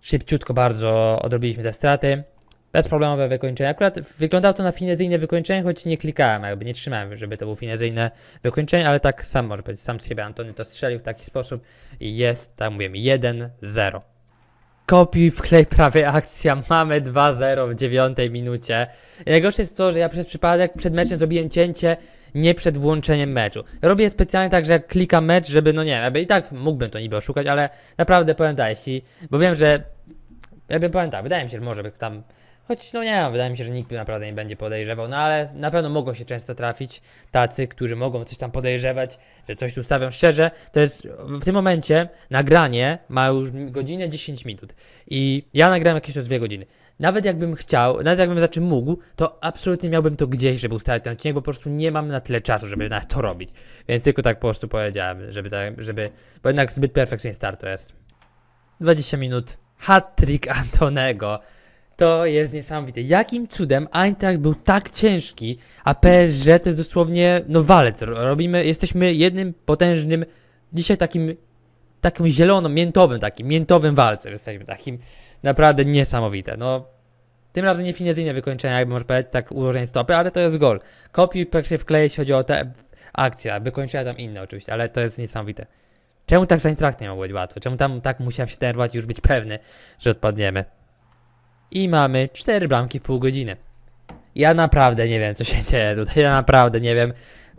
Szybciutko bardzo odrobiliśmy te straty. Bezproblemowe wykończenie. Akurat wyglądało to na finezyjne wykończenie, choć nie klikałem, jakby nie trzymałem, żeby to było finezyjne wykończenie, ale tak sam może być, sam z siebie Antony to strzelił w taki sposób i jest, tak mówię, 1-0. Kopiuj wklej prawie akcja, mamy 2-0 w dziewiątej minucie. najgorsze jest to, że ja przez przypadek przed meczem zrobiłem cięcie nie przed włączeniem meczu. Robię specjalnie tak, że jak klikam mecz, żeby no nie wiem, jakby i tak mógłbym to niby oszukać, ale naprawdę pamiętaj, jeśli, bo wiem, że jakby tak, wydaje mi się, że może by tam Choć no nie wiem, wydaje mi się, że nikt naprawdę nie będzie podejrzewał, no ale na pewno mogą się często trafić tacy, którzy mogą coś tam podejrzewać, że coś tu stawiam. Szczerze, to jest w tym momencie nagranie ma już godzinę 10 minut i ja nagrałem jakieś to 2 godziny. Nawet jakbym chciał, nawet jakbym za czym mógł, to absolutnie miałbym to gdzieś, żeby ustalić ten odcinek, bo po prostu nie mam na tyle czasu, żeby na to robić. Więc tylko tak po prostu powiedziałem, żeby tak, żeby, bo jednak zbyt perfekcyjny start to jest. 20 minut. Hat-trick Antonego. To jest niesamowite. Jakim cudem Eintracht był tak ciężki, a PSG to jest dosłownie, no walec. Robimy, jesteśmy jednym potężnym, dzisiaj takim, takim zielono, miętowym takim, miętowym walcem jesteśmy. Takim naprawdę niesamowite. No, tym razem nie finezyjne wykończenia, jakby można powiedzieć, tak ułożenie stopy, ale to jest gol. Kopiuj, się wklej, jeśli chodzi o te akcje, wykończenia tam inne oczywiście, ale to jest niesamowite. Czemu tak z Eintrachtem miało być łatwo? Czemu tam tak musiałem się terwać, i już być pewny, że odpadniemy? i mamy 4 bramki pół godziny. Ja naprawdę nie wiem, co się dzieje tutaj, ja naprawdę nie wiem.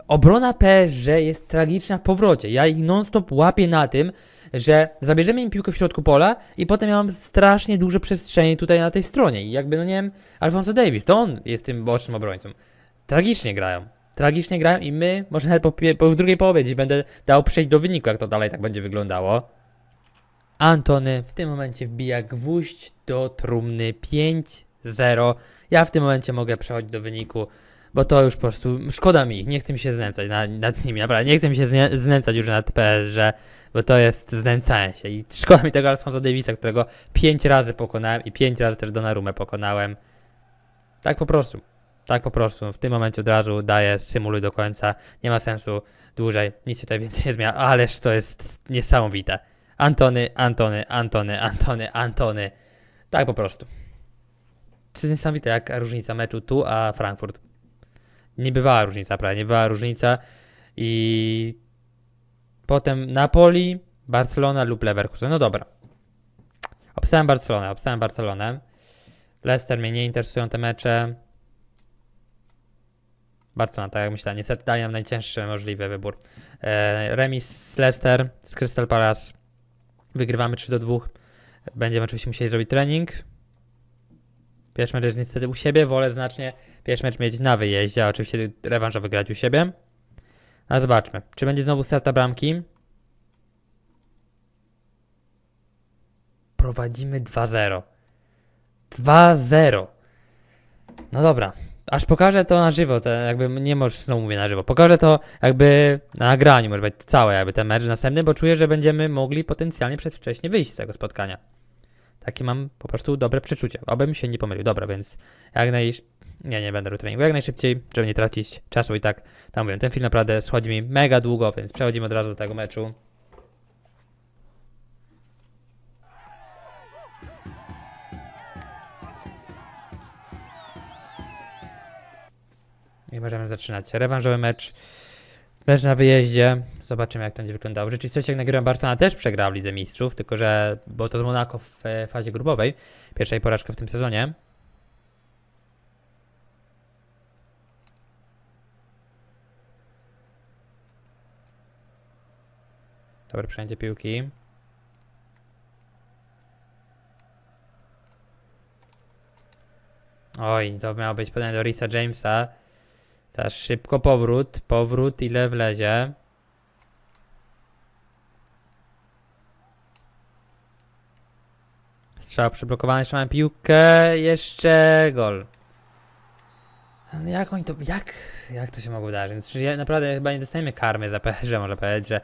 Obrona PSG jest tragiczna w powrocie. Ja ich non-stop łapię na tym, że zabierzemy im piłkę w środku pola i potem ja mam strasznie dużo przestrzeni tutaj na tej stronie. I jakby, no nie wiem, Alfonso Davis, to on jest tym bocznym obrońcą. Tragicznie grają. Tragicznie grają i my, może nawet po, po, w drugiej połowie dziś będę dał przejść do wyniku, jak to dalej tak będzie wyglądało. Antony w tym momencie wbija gwóźdź do trumny 5-0. Ja w tym momencie mogę przechodzić do wyniku, bo to już po prostu szkoda mi ich. Nie chcę mi się znęcać nad, nad nimi, naprawdę. Nie chcę mi się znęcać już nad PSG, bo to jest znęcanie się. I szkoda mi tego Alfonso Davisa, którego 5 razy pokonałem i 5 razy też Donnarumę pokonałem. Tak po prostu. Tak po prostu. W tym momencie od razu daję symuluj do końca. Nie ma sensu dłużej. Nic się tutaj więcej nie zmienia. Ależ to jest niesamowite. Antony, Antony, Antony, Antony, Antony. Tak po prostu. To jest niesamowite, jak różnica meczu tu, a Frankfurt. Nie bywała różnica, prawda? Nie bywała różnica. I potem Napoli, Barcelona lub Leverkusen. No dobra. Obstałem Barcelonę, obstałem Barcelonę. Leicester mnie nie interesują te mecze. Barcelona, tak jak myślałem, niestety daje nam najcięższy możliwy wybór. E, remis z Leicester, z Crystal Palace. Wygrywamy 3 do 2. Będziemy oczywiście musieli zrobić trening. Pierwszy mecz jest niestety u siebie. Wolę znacznie pierwszy mecz mieć na wyjeździe, a oczywiście rewanża wygrać u siebie. No a zobaczmy, czy będzie znowu strata bramki. Prowadzimy 2-0. 2-0. No dobra, aż pokażę to na żywo, to jakby nie może, no mówię na żywo, pokażę to jakby na nagraniu, może być całe jakby ten mecz następny, bo czuję, że będziemy mogli potencjalnie przedwcześnie wyjść z tego spotkania. Takie mam po prostu dobre przeczucie, abym się nie pomylił. Dobra, więc jak naj... Nie, nie będę robił treningu jak najszybciej, żeby nie tracić czasu i tak, tam mówię, ten film naprawdę schodzi mi mega długo, więc przechodzimy od razu do tego meczu. i możemy zaczynać. Rewanżowy mecz, mecz na wyjeździe. Zobaczymy, jak to będzie wyglądało. rzeczywiście jak nagrywam, Barcelona też przegrała w Lidze Mistrzów, tylko że było to z Monako w e, fazie grubowej Pierwsza porażka w tym sezonie. Dobre przejęcie piłki. Oj, to miało być podanie do Risa Jamesa szybko powrót, powrót ile wlezie. Strzał przyblokowany, jeszcze mamy piłkę, jeszcze gol. No jak oni to, jak, jak to się mogło wydarzyć? Znaczy, ja naprawdę chyba nie dostajemy karmy za że może powiedzieć, że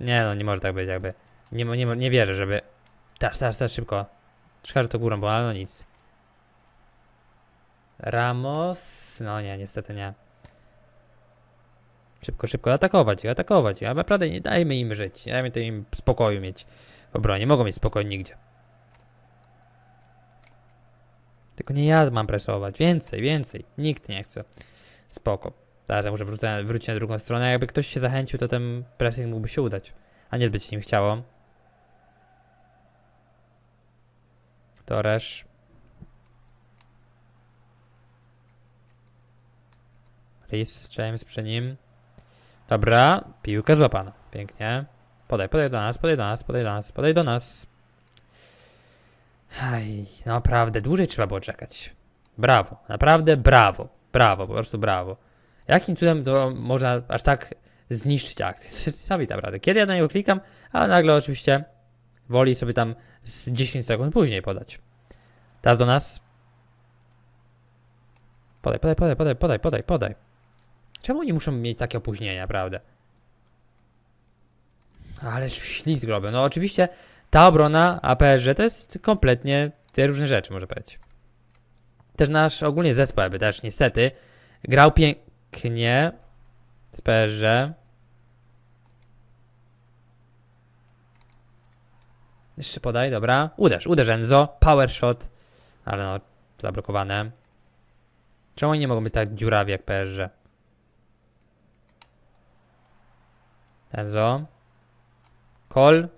nie no, nie może tak być jakby. Nie, nie, nie wierzę, żeby... Teraz, teraz, teraz, szybko. Szkoda, że to górą, bo ale no nic. Ramos? No nie, niestety nie. Szybko, szybko atakować, atakować. A naprawdę nie dajmy im żyć. Nie dajmy to im spokoju mieć w obronie. Mogą mieć spokoju nigdzie. Tylko nie ja mam presować. Więcej, więcej. Nikt nie chce. Spoko. Zaraz ja może wrócę, wrócić na drugą stronę. Jakby ktoś się zachęcił, to ten pressing mógłby się udać. A nie zbyt się nim chciało. Toresz. Rhys James przy nim. Dobra, piłkę złapana, Pięknie. Podaj, podaj do nas, podaj do nas, podaj do nas, podaj do nas. Aj, naprawdę, dłużej trzeba było czekać. Brawo, naprawdę brawo, brawo, po prostu brawo. Jakim cudem to można aż tak zniszczyć akcję? To jest naprawdę. Kiedy ja na niego klikam, a nagle oczywiście woli sobie tam z 10 sekund później podać. Teraz do nas. Podaj, podaj, podaj, podaj, podaj, podaj, podaj. Czemu oni muszą mieć takie opóźnienia, naprawdę? Ależ ślizg robią. No oczywiście ta obrona APR to jest kompletnie dwie różne rzeczy, może powiedzieć. Też nasz ogólnie zespół jakby też niestety grał pięknie z PRZ. Jeszcze podaj, dobra. Uderz, uderz Enzo. Power shot. Ale no, zablokowane. Czemu oni nie mogą być tak dziurawi jak PRZ? Dobrze. Kol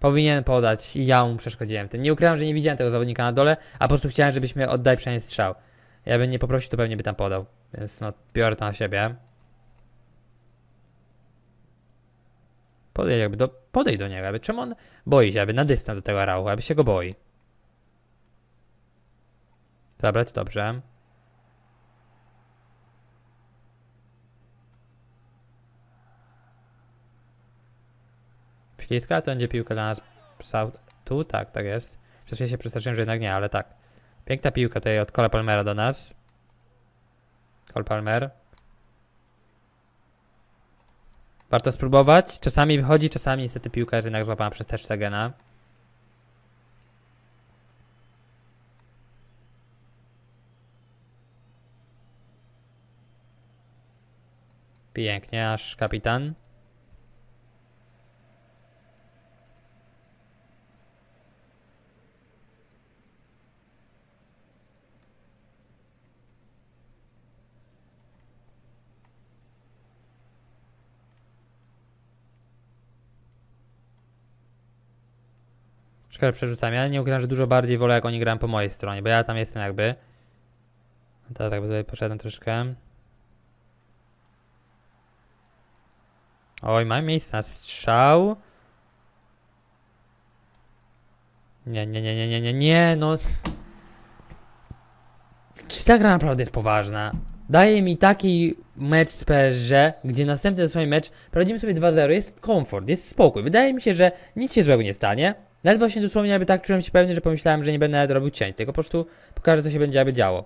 powinien podać i ja mu przeszkodziłem w tym. Nie ukrywam, że nie widziałem tego zawodnika na dole, a po prostu chciałem, żebyśmy oddali przynajmniej strzał. Ja bym nie poprosił, to pewnie by tam podał. Więc no, biorę to na siebie. Podej, jakby do, podej do niego, jakby czemu on boi się, jakby na dystans do tego Araucha, jakby się go boi. Zabrać, dobrze. śliska, to będzie piłka dla nas psał tu, tak, tak jest. Przez chwilę się przestraszyłem, że jednak nie, ale tak. Piękna piłka tutaj od Cole Palmera do nas. Cole Palmer. Warto spróbować. Czasami wychodzi, czasami niestety piłka jest jednak złapana przez też Sagena. Pięknie, aż kapitan. Szkoda, przerzucam. Ja nie ukrywam, że dużo bardziej wolę, jak oni grają po mojej stronie, bo ja tam jestem jakby. tak, tak, by tutaj poszedłem troszkę. Oj, mam miejsce na strzał. Nie, nie, nie, nie, nie, nie, nie, no. Czy ta gra naprawdę jest poważna? Daje mi taki mecz z PSG, gdzie następny swój mecz prowadzimy sobie 2-0, jest komfort, jest spokój. Wydaje mi się, że nic się złego nie stanie. Nawet no właśnie dosłownie jakby tak czułem się pewny, że pomyślałem, że nie będę nawet robił cień, tylko po prostu pokażę co się będzie jakby działo.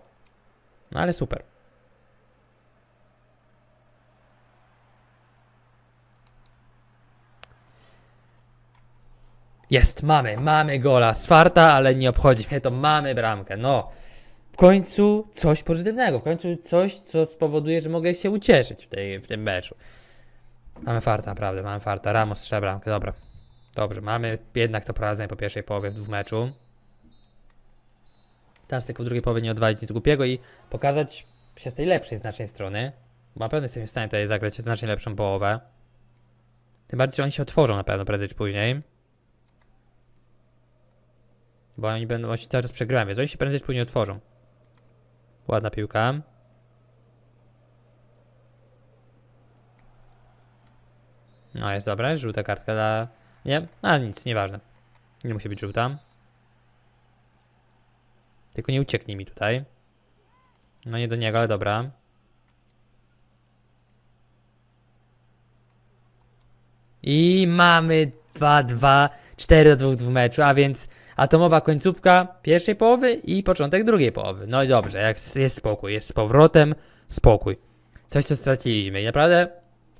No ale super. Jest, mamy, mamy gola swarta, ale nie obchodzi mnie to, mamy bramkę, no. W końcu coś pozytywnego, w końcu coś, co spowoduje, że mogę się ucieszyć w, tej, w tym meczu. Mamy farta, naprawdę, mamy farta. Ramos strzela bramkę, dobra. Dobrze, mamy jednak to prowadzenie po pierwszej połowie w dwóch meczu. Teraz tylko w drugiej połowie nie odwalić nic głupiego i pokazać się z tej lepszej znacznej strony. Bo na pewno jesteśmy w stanie tutaj zagrać znacznie lepszą połowę. Tym bardziej, że oni się otworzą na pewno prędzej czy później. Bo oni będą właśnie cały czas przegrywają, więc oni się prędzej czy później otworzą. Ładna piłka. No jest dobra, jest żółta kartka dla nie? A nic, nieważne. Nie musi być żółta. Tylko nie ucieknij mi tutaj. No nie do niego, ale dobra. I mamy 2-2, 4-2 w meczu, a więc atomowa końcówka pierwszej połowy i początek drugiej połowy. No i dobrze, jak jest spokój, jest z powrotem spokój. Coś, co straciliśmy. I naprawdę,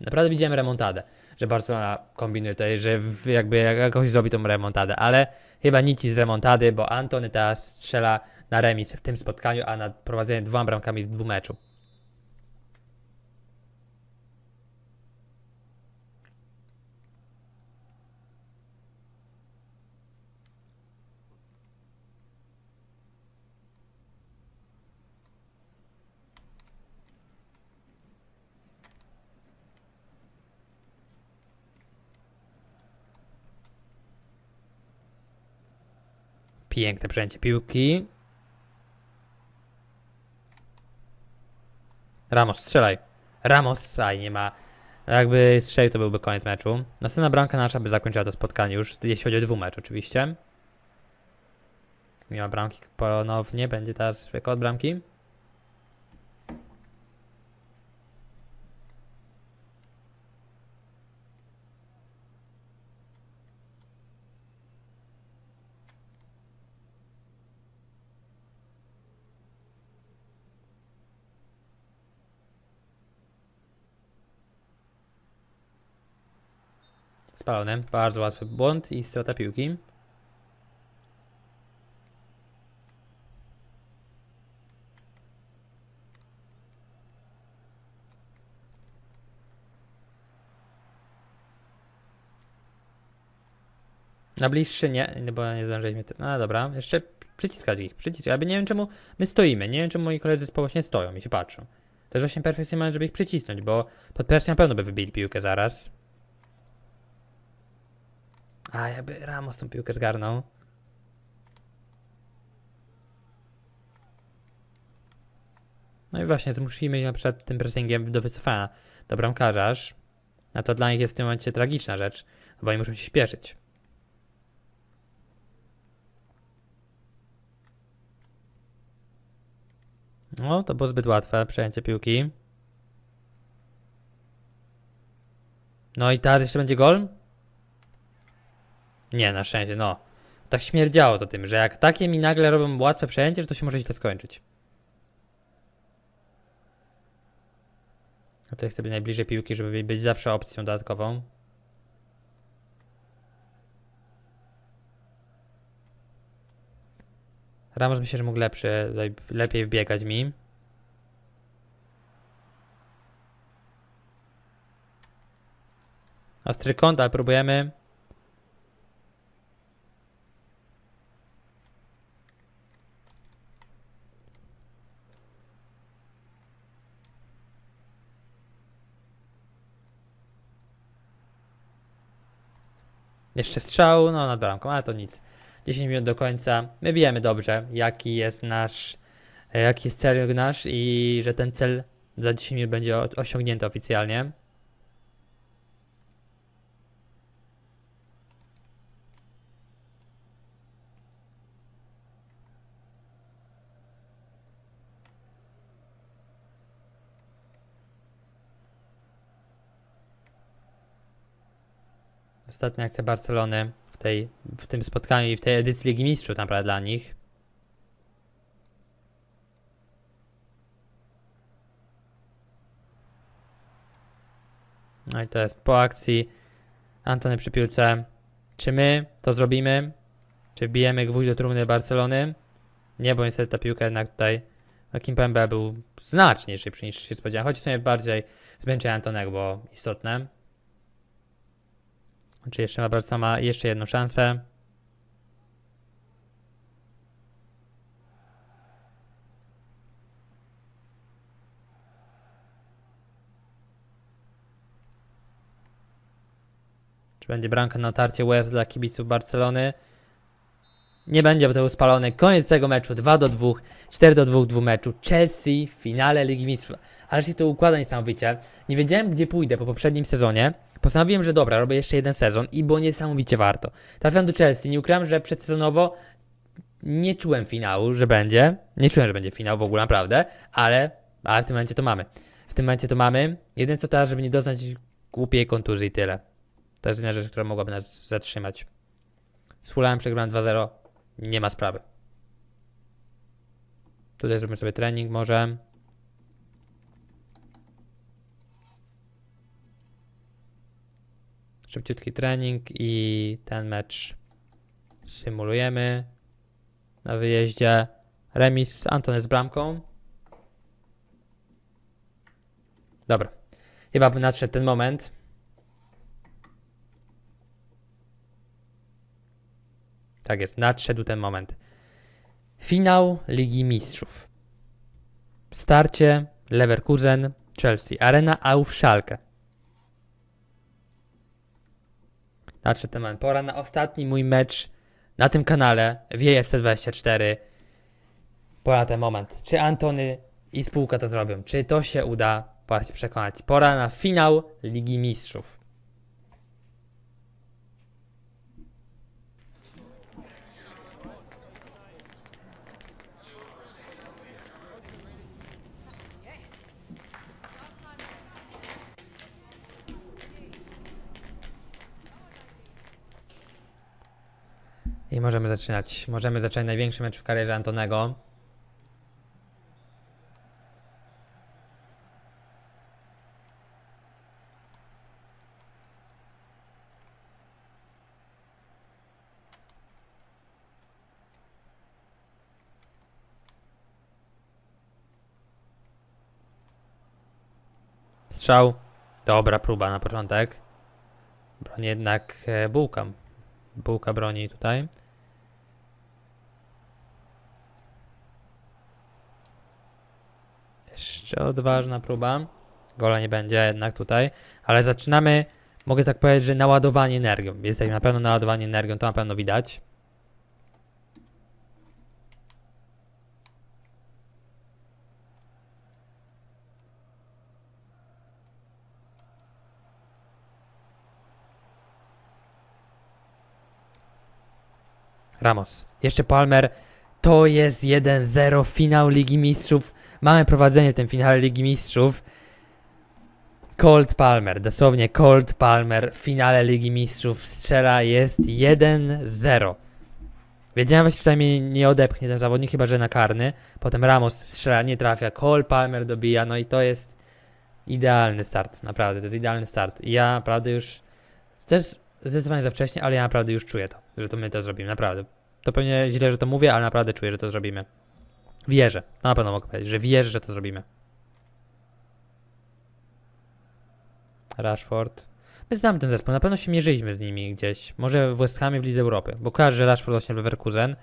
naprawdę widziałem remontadę że Barcelona kombinuje tutaj, że jakby jakoś zrobi tą remontadę, ale chyba nic z remontady, bo Antony teraz strzela na remis w tym spotkaniu, a na prowadzenie dwoma bramkami w dwóch meczu. Piękne przejęcie piłki. Ramos, strzelaj. Ramos, aj, nie ma. Jakby strzelił, to byłby koniec meczu. Następna bramka nasza by zakończyła to spotkanie już, jeśli chodzi o dwumecz oczywiście. Nie ma bramki ponownie, będzie teraz jako od bramki. spalone. Bardzo łatwy błąd i strata piłki. Na bliższy nie, bo nie zdążyliśmy. No dobra, jeszcze przyciskać ich, przyciskać. Aby nie wiem czemu my stoimy, nie wiem czemu moi koledzy z nie stoją i się patrzą. To jest właśnie perfekcyjnie żeby ich przycisnąć, bo pod presją na pewno by wybili piłkę zaraz. A jakby Ramos tą piłkę zgarnął. No i właśnie, zmusimy ich przed tym pressingiem do wycofania do bramkarzaż. A to dla nich jest w tym momencie tragiczna rzecz, bo oni muszą się śpieszyć. No, to było zbyt łatwe przejęcie piłki. No i teraz jeszcze będzie gol? Nie, na szczęście, no. Tak śmierdziało to tym, że jak takie mi nagle robią łatwe przejęcie, że to się może źle skończyć. A tutaj chcę być najbliżej piłki, żeby być zawsze opcją dodatkową. Ramos myślę, że mógł lepszy, lepiej wbiegać mi. Ostry kąt, ale próbujemy Jeszcze strzał, no nad bramką, ale to nic. 10 minut do końca. My wiemy dobrze, jaki jest nasz, e, jaki jest cel nasz i że ten cel za 10 minut będzie osiągnięty oficjalnie. ostatnia akcja Barcelony w, tej, w tym spotkaniu i w tej edycji Ligi Mistrzów naprawdę dla nich. No i to jest po akcji Antony przy piłce. Czy my to zrobimy? Czy wbijemy gwóźdź do trumny Barcelony? Nie, bo niestety ta piłka jednak tutaj no Kimpembe był znacznie szybszy niż się spodziewałem, choć w sumie bardziej zmęczenie Antonego było istotne. Czy jeszcze Barca ma jeszcze jedną szansę. Czy będzie bramka na tarcie łez dla kibiców Barcelony? Nie będzie, bo to był spalony. Koniec tego meczu 2 do 2, 4 do 2, w meczu. Chelsea w finale Ligi Mistrzów. Ale się to układa niesamowicie. Nie wiedziałem, gdzie pójdę po poprzednim sezonie. Postanowiłem, że dobra, robię jeszcze jeden sezon i było niesamowicie warto. Trafiłem do Chelsea, nie ukrywam, że przedsezonowo nie czułem finału, że będzie. Nie czułem, że będzie finał w ogóle, naprawdę, ale, ale w tym momencie to mamy. W tym momencie to mamy. Jeden co teraz, żeby nie doznać głupiej kontuzji i tyle. To jest jedna rzecz, która mogłaby nas zatrzymać. Z Hulam przegrałem 2-0. Nie ma sprawy. Tutaj zrobimy sobie trening może. szybciutki trening i ten mecz symulujemy na wyjeździe. Remis Antony z bramką. Dobra. Chyba nadszedł ten moment. Tak jest, nadszedł ten moment. Finał Ligi Mistrzów. Starcie Leverkusen, Chelsea, Arena Auf Schalke. Znaczy temat. Pora na ostatni mój mecz na tym kanale w JFC24. Pora ten moment. Czy Antony i spółka to zrobią? Czy to się uda? Pora się przekonać. Pora na finał Ligi Mistrzów. I możemy zaczynać. Możemy zacząć największy mecz w karierze Antonego. Strzał. Dobra próba na początek. Broni jednak e, Bułka. Bułka broni tutaj. Jeszcze odważna próba. Gola nie będzie jednak tutaj, ale zaczynamy, mogę tak powiedzieć, że naładowanie energią. Jest na pewno naładowanie energią, to na pewno widać. Ramos. Jeszcze Palmer. To jest 1-0 finał Ligi Mistrzów. Mamy prowadzenie w tym finale Ligi Mistrzów. Colt Palmer, dosłownie Colt Palmer w finale Ligi Mistrzów strzela jest 1-0. Wiedziałem właśnie, że mi nie odepchnie ten zawodnik, chyba że na karny. Potem Ramos strzela, nie trafia, Colt Palmer dobija, no i to jest idealny start, naprawdę, to jest idealny start. Ja naprawdę już, to jest zdecydowanie za wcześnie, ale ja naprawdę już czuję to, że to my to zrobimy, naprawdę. To pewnie źle, że to mówię, ale naprawdę czuję, że to zrobimy. Wierzę, na pewno mogę powiedzieć, że wierzę, że to zrobimy. Rashford. My znamy ten zespół, na pewno się mierzyliśmy z nimi gdzieś. Może w West Hamie w Lidze Europy, bo każdy Rashford właśnie Leverkusen.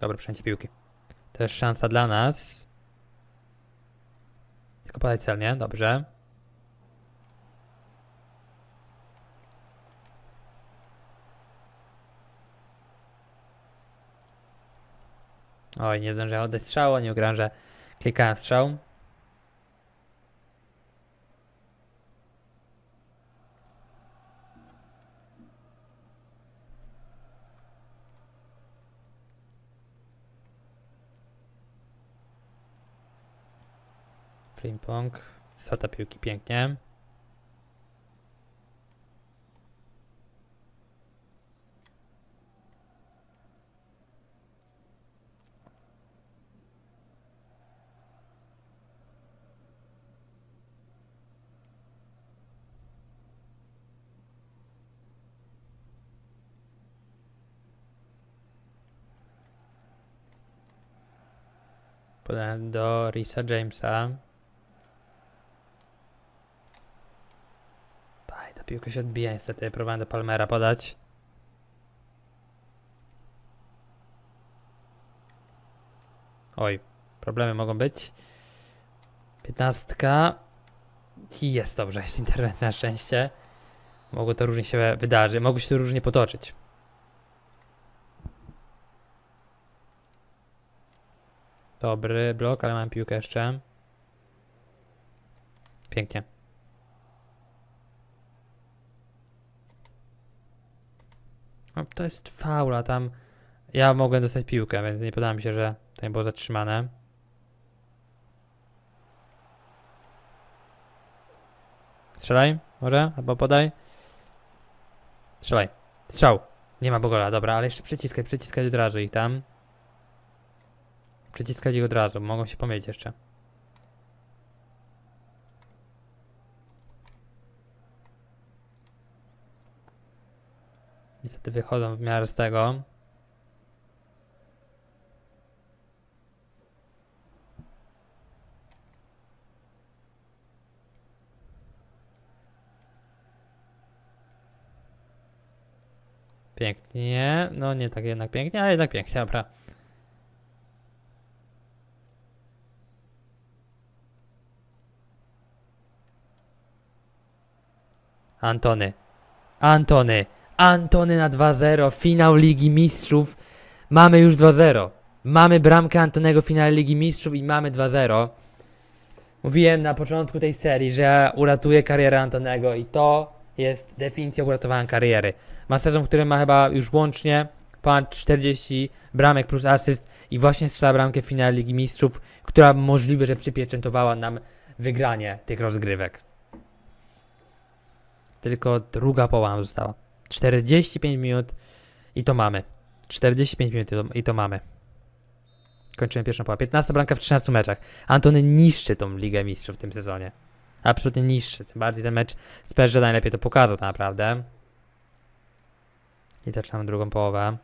Dobra, przejęcie piłki. To jest szansa dla nas. Tylko podaj celnie, dobrze. Oj, nie zdążyłem oddać strzału, nie ugrałem, że klikałem strzał. Frimpong, strata piłki pięknie. Podanie do Risa Jamesa. Aj, ta piłka się odbija niestety. Próbowałem do Palmera podać. Oj, problemy mogą być. Piętnastka. I jest dobrze, jest interwencja na szczęście. Mogło to różnie się wydarzyć, mogło się to różnie potoczyć. Dobry blok, ale mam piłkę jeszcze. Pięknie. No, to jest faula, tam... Ja mogłem dostać piłkę, więc nie podoba mi się, że to nie było zatrzymane. Strzelaj, może? Albo podaj. Strzelaj. Strzał. Nie ma Bogola, dobra, ale jeszcze przyciskaj, przyciskaj, draży ich tam przyciskać ich od razu, mogą się pomylić jeszcze. Niestety wychodzą w miarę z tego. Pięknie. No nie tak jednak pięknie, ale jednak pięknie, dobra. Antony. Antony. Antony na 2-0. Finał Ligi Mistrzów. Mamy już 2-0. Mamy bramkę Antonego w finale Ligi Mistrzów i mamy 2-0. Mówiłem na początku tej serii, że uratuję karierę Antonego i to jest definicja uratowania kariery. Ma sezon, w którym ma chyba już łącznie ponad 40 bramek plus asyst i właśnie strzela bramkę w finale Ligi Mistrzów, która możliwe, że przypieczętowała nam wygranie tych rozgrywek tylko druga połowa nam została. 45 minut i to mamy. 45 minut i to, mamy. Kończymy pierwszą połowę. 15 bramka w 13 meczach. Antony niszczy tą Ligę Mistrzów w tym sezonie. Absolutnie niszczy. Tym bardziej ten mecz z PSG najlepiej to pokazał tak naprawdę. I zaczynamy drugą połowę.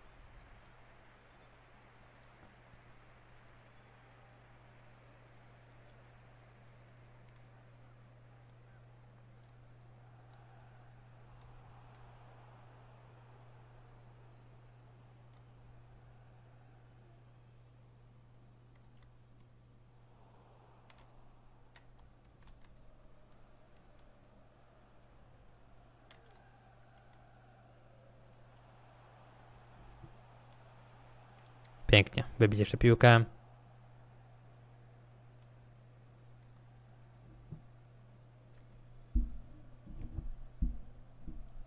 Wybić jeszcze piłkę.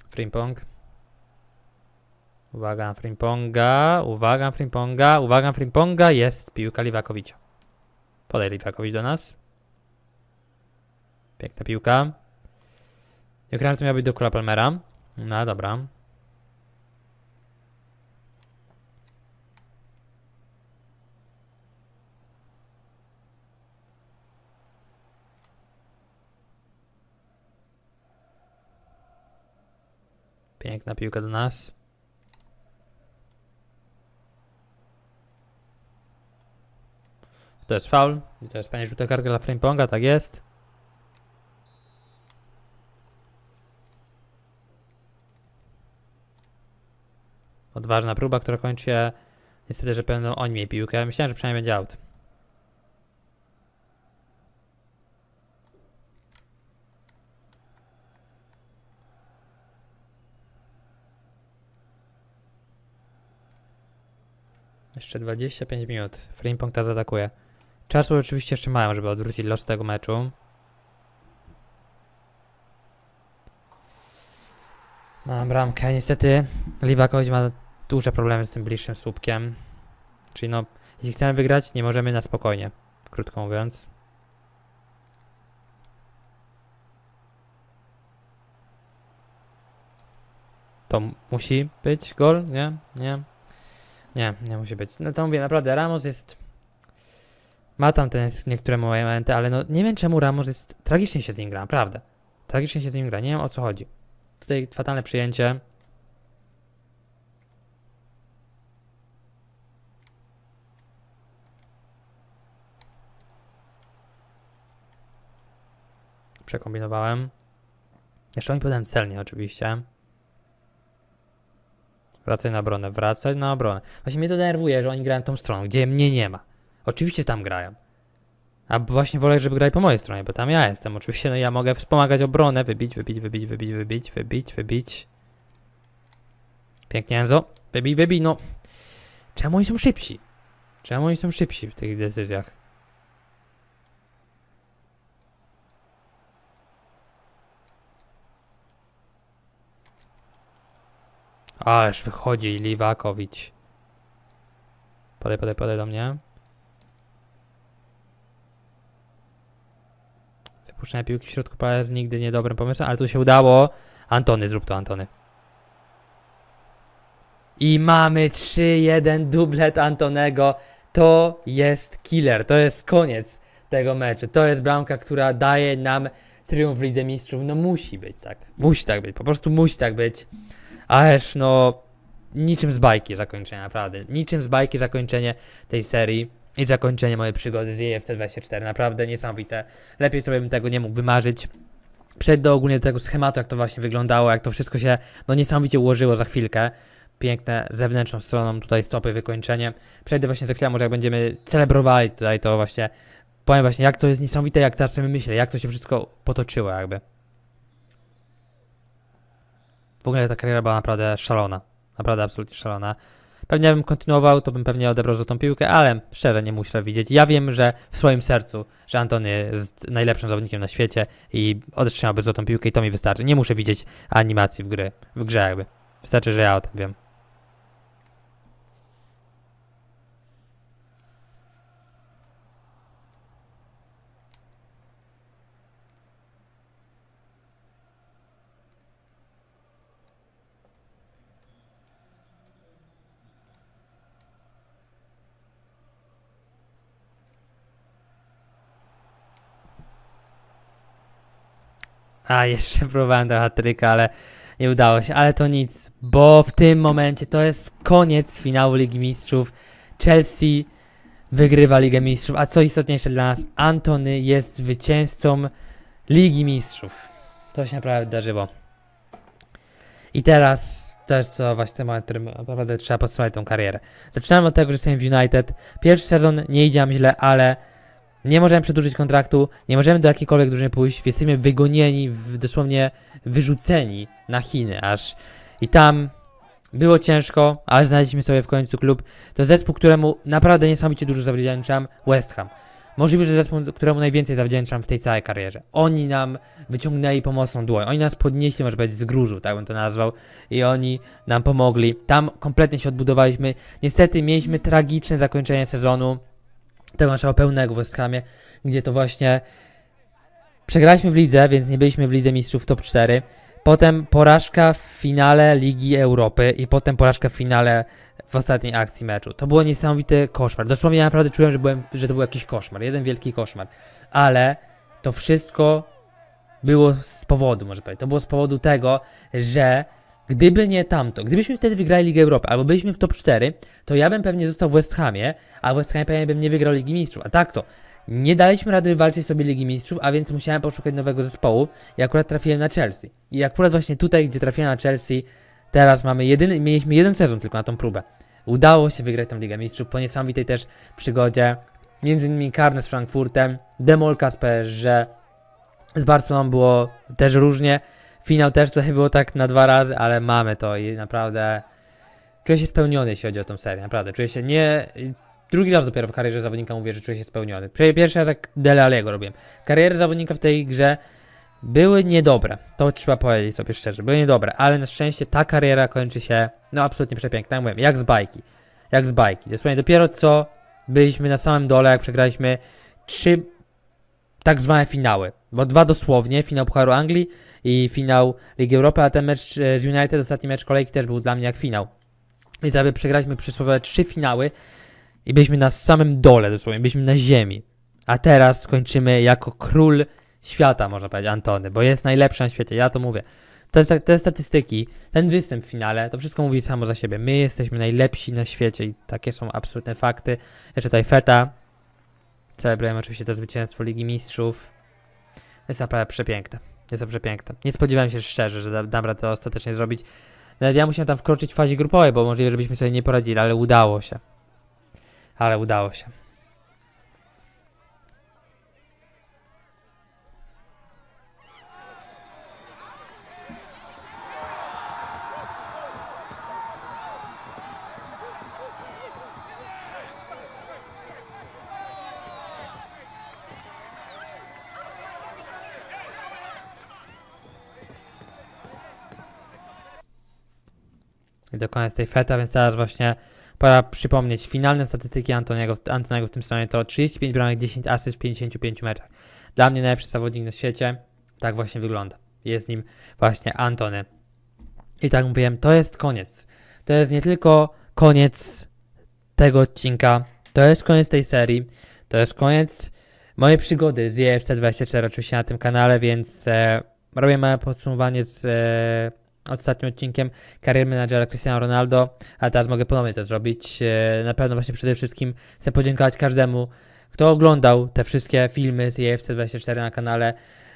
Frimpong. Uwaga Frimponga, uwaga Frimponga, uwaga Frimponga, jest piłka Liwakowicza. Podaj Liwakowicz do nas. Piękna piłka. Jak to miała być do Kula Palmera. No dobra. Piękna piłka do nas. To jest faul. I to jest pani żółta kartka dla Frameponga, tak jest. Odważna próba, która kończy się. Niestety, że będą oni mieli piłkę. Myślałem, że przynajmniej będzie out. Jeszcze 25 minut. Frimpong ta zaatakuje. Czasu oczywiście jeszcze mają, żeby odwrócić los tego meczu. Mam bramkę. Niestety Liwakovic ma duże problemy z tym bliższym słupkiem. Czyli no, jeśli chcemy wygrać, nie możemy na spokojnie, krótko mówiąc. To musi być gol, nie? Nie. Nie, nie musi być. No to mówię, naprawdę Ramos jest... Ma tam te niektóre momenty, ale no nie wiem czemu Ramos jest... Tragicznie się z nim gra, naprawdę. Tragicznie się z nim gra, nie wiem o co chodzi. Tutaj fatalne przyjęcie. Przekombinowałem. Jeszcze oni podałem celnie oczywiście. Wracaj na obronę, wracaj na obronę. Właśnie mnie to denerwuje, że oni grają tą stroną, gdzie mnie nie ma. Oczywiście tam grają. A właśnie wolę, żeby grali po mojej stronie, bo tam ja jestem. Oczywiście no ja mogę wspomagać obronę, wybić, wybić, wybić, wybić, wybić, wybić, wybić. Pięknie Enzo. Wybij, wybij, no. Czemu oni są szybsi? Czemu oni są szybsi w tych decyzjach? Ależ wychodzi Liwakowicz. Podaj, podaj, podaj do mnie. Wypuszczenie piłki w środku pola jest nigdy niedobrym pomysłem, ale tu się udało. Antony, zrób to Antony. I mamy 3-1 dublet Antonego. To jest killer. To jest koniec tego meczu. To jest bramka, która daje nam triumf w Lidze Mistrzów. No musi być tak. Musi tak być. Po prostu musi tak być. Ależ no, niczym z bajki zakończenie, naprawdę. Niczym z bajki zakończenie tej serii i zakończenie mojej przygody z JFC24. E naprawdę niesamowite. Lepiej sobie bym tego nie mógł wymarzyć. Przejdę do ogólnie tego schematu, jak to właśnie wyglądało, jak to wszystko się no niesamowicie ułożyło za chwilkę. Piękne zewnętrzną stroną tutaj stopy, wykończenie. Przejdę właśnie za chwilę, może jak będziemy celebrowali tutaj to właśnie. Powiem właśnie, jak to jest niesamowite, jak teraz sobie myślę, jak to się wszystko potoczyło jakby. W ogóle ta kariera była naprawdę szalona. Naprawdę absolutnie szalona. Pewnie bym kontynuował, to bym pewnie odebrał złotą piłkę, ale szczerze nie muszę widzieć. Ja wiem, że w swoim sercu, że Antony jest najlepszym zawodnikiem na świecie i otrzymałby złotą piłkę i to mi wystarczy. Nie muszę widzieć animacji w, gry, w grze jakby. Wystarczy, że ja o tym wiem. A, jeszcze próbowałem do hatryka, ale nie udało się. Ale to nic, bo w tym momencie to jest koniec finału Ligi Mistrzów. Chelsea wygrywa Ligę Mistrzów, a co istotniejsze dla nas, Antony jest zwycięzcą Ligi Mistrzów. To się naprawdę wydarzyło. I teraz to jest to właśnie w którym naprawdę trzeba podsumować tą karierę. Zaczynamy od tego, że jestem w United. Pierwszy sezon nie idzie nam źle, ale nie możemy przedłużyć kontraktu, nie możemy do jakiejkolwiek drużyny pójść, jesteśmy wygonieni, dosłownie wyrzuceni na Chiny aż. I tam było ciężko, ale znaleźliśmy sobie w końcu klub. To zespół, któremu naprawdę niesamowicie dużo zawdzięczam, West Ham. Możliwe, że zespół, któremu najwięcej zawdzięczam w tej całej karierze. Oni nam wyciągnęli pomocną dłoń, oni nas podnieśli, może powiedzieć, z gruzu, tak bym to nazwał, i oni nam pomogli. Tam kompletnie się odbudowaliśmy. Niestety mieliśmy tragiczne zakończenie sezonu tego naszego pełnego w Hamie, gdzie to właśnie przegraliśmy w lidze, więc nie byliśmy w lidze mistrzów top 4. Potem porażka w finale Ligi Europy i potem porażka w finale w ostatniej akcji meczu. To było niesamowity koszmar. Dosłownie ja naprawdę czułem, że, byłem, że to był jakiś koszmar. Jeden wielki koszmar. Ale to wszystko było z powodu, może powiedzieć. To było z powodu tego, że Gdyby nie tamto, gdybyśmy wtedy wygrali Ligę Europy albo byliśmy w top 4, to ja bym pewnie został w West Hamie, a West Hamie pewnie bym nie wygrał Ligi Mistrzów. A tak to, nie daliśmy rady walczyć sobie Ligi Mistrzów, a więc musiałem poszukać nowego zespołu i akurat trafiłem na Chelsea. I akurat właśnie tutaj, gdzie trafiłem na Chelsea, teraz mamy jedyny, mieliśmy jeden sezon tylko na tą próbę. Udało się wygrać tam Ligę Mistrzów po niesamowitej też przygodzie. Między innymi karne z Frankfurtem, demolka z PSG, z Barceloną było też różnie, Finał też trochę było tak na dwa razy, ale mamy to i naprawdę czuję się spełniony, jeśli chodzi o tą serię. Naprawdę, czuję się nie... Drugi raz dopiero w karierze zawodnika mówię, że czuję się spełniony. Pierwszy raz tak Dele robiłem. Kariery zawodnika w tej grze były niedobre. To trzeba powiedzieć sobie szczerze. Były niedobre, ale na szczęście ta kariera kończy się no absolutnie przepiękna. Ja mówię, jak z bajki. Jak z bajki. Dosłownie dopiero co byliśmy na samym dole, jak przegraliśmy trzy tak zwane finały. Bo dwa dosłownie, finał Pucharu Anglii i finał Ligi Europy, a ten mecz e, z United, ostatni mecz kolejki też był dla mnie jak finał. Więc aby przegraliśmy przysłowiowe trzy finały i byliśmy na samym dole dosłownie, byliśmy na ziemi. A teraz kończymy jako król świata, można powiedzieć, Antony, bo jest najlepszy na świecie, ja to mówię. Te, te statystyki, ten występ w finale, to wszystko mówi samo za siebie. My jesteśmy najlepsi na świecie i takie są absolutne fakty. Jeszcze tutaj Feta. Celebrujemy oczywiście to zwycięstwo Ligi Mistrzów. To jest naprawdę przepiękne jest dobrze piękne. Nie spodziewałem się szczerze, że dam radę to ostatecznie zrobić. Nawet ja musiałem tam wkroczyć w fazie grupowej, bo możliwe, żebyśmy sobie nie poradzili, ale udało się. Ale udało się. do końca tej fety, więc teraz właśnie pora przypomnieć finalne statystyki Antoniego, Antoniego w tym sezonie to 35 bramek, 10 asyst w 55 meczach. Dla mnie najlepszy zawodnik na świecie, tak właśnie wygląda. Jest nim właśnie Antony. I tak mówiłem, to jest koniec. To jest nie tylko koniec tego odcinka, to jest koniec tej serii, to jest koniec mojej przygody z jfc e 24 oczywiście na tym kanale, więc e, robię małe podsumowanie z e, ostatnim odcinkiem kariery menadżera Cristiano Ronaldo, a teraz mogę ponownie to zrobić. E, na pewno właśnie przede wszystkim chcę podziękować każdemu, kto oglądał te wszystkie filmy z EFC24 na kanale,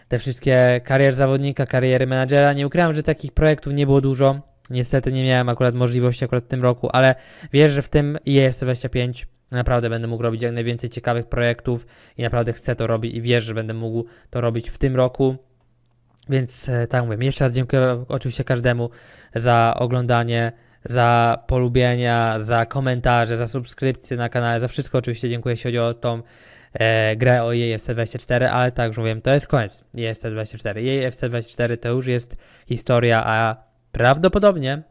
te wszystkie kariery zawodnika, kariery menadżera. Nie ukrywam, że takich projektów nie było dużo. Niestety nie miałem akurat możliwości akurat w tym roku, ale wierzę, że w tym EFC25 naprawdę będę mógł robić jak najwięcej ciekawych projektów i naprawdę chcę to robić i wierzę, że będę mógł to robić w tym roku. Więc e, tak mówię, jeszcze raz dziękuję oczywiście każdemu za oglądanie, za polubienia, za komentarze, za subskrypcję na kanale, za wszystko oczywiście dziękuję, jeśli chodzi o tą e, grę o jej fc 24 ale tak już mówię, to jest koniec fc 24 fc 24 to już jest historia, a prawdopodobnie,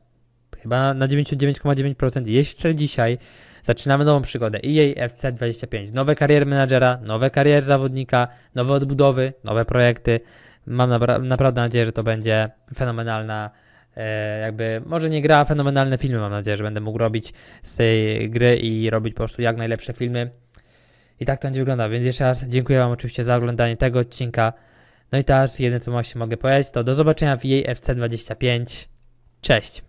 chyba na 99,9% jeszcze dzisiaj, Zaczynamy nową przygodę i jej FC25. Nowe kariery menadżera, nowe kariery zawodnika, nowe odbudowy, nowe projekty. Mam naprawdę nadzieję, że to będzie fenomenalna e, jakby, może nie gra, fenomenalne filmy mam nadzieję, że będę mógł robić z tej gry i robić po prostu jak najlepsze filmy. I tak to będzie wyglądało, więc jeszcze raz dziękuję Wam oczywiście za oglądanie tego odcinka. No i teraz jedyne co się mogę powiedzieć to do zobaczenia w jej FC25. Cześć!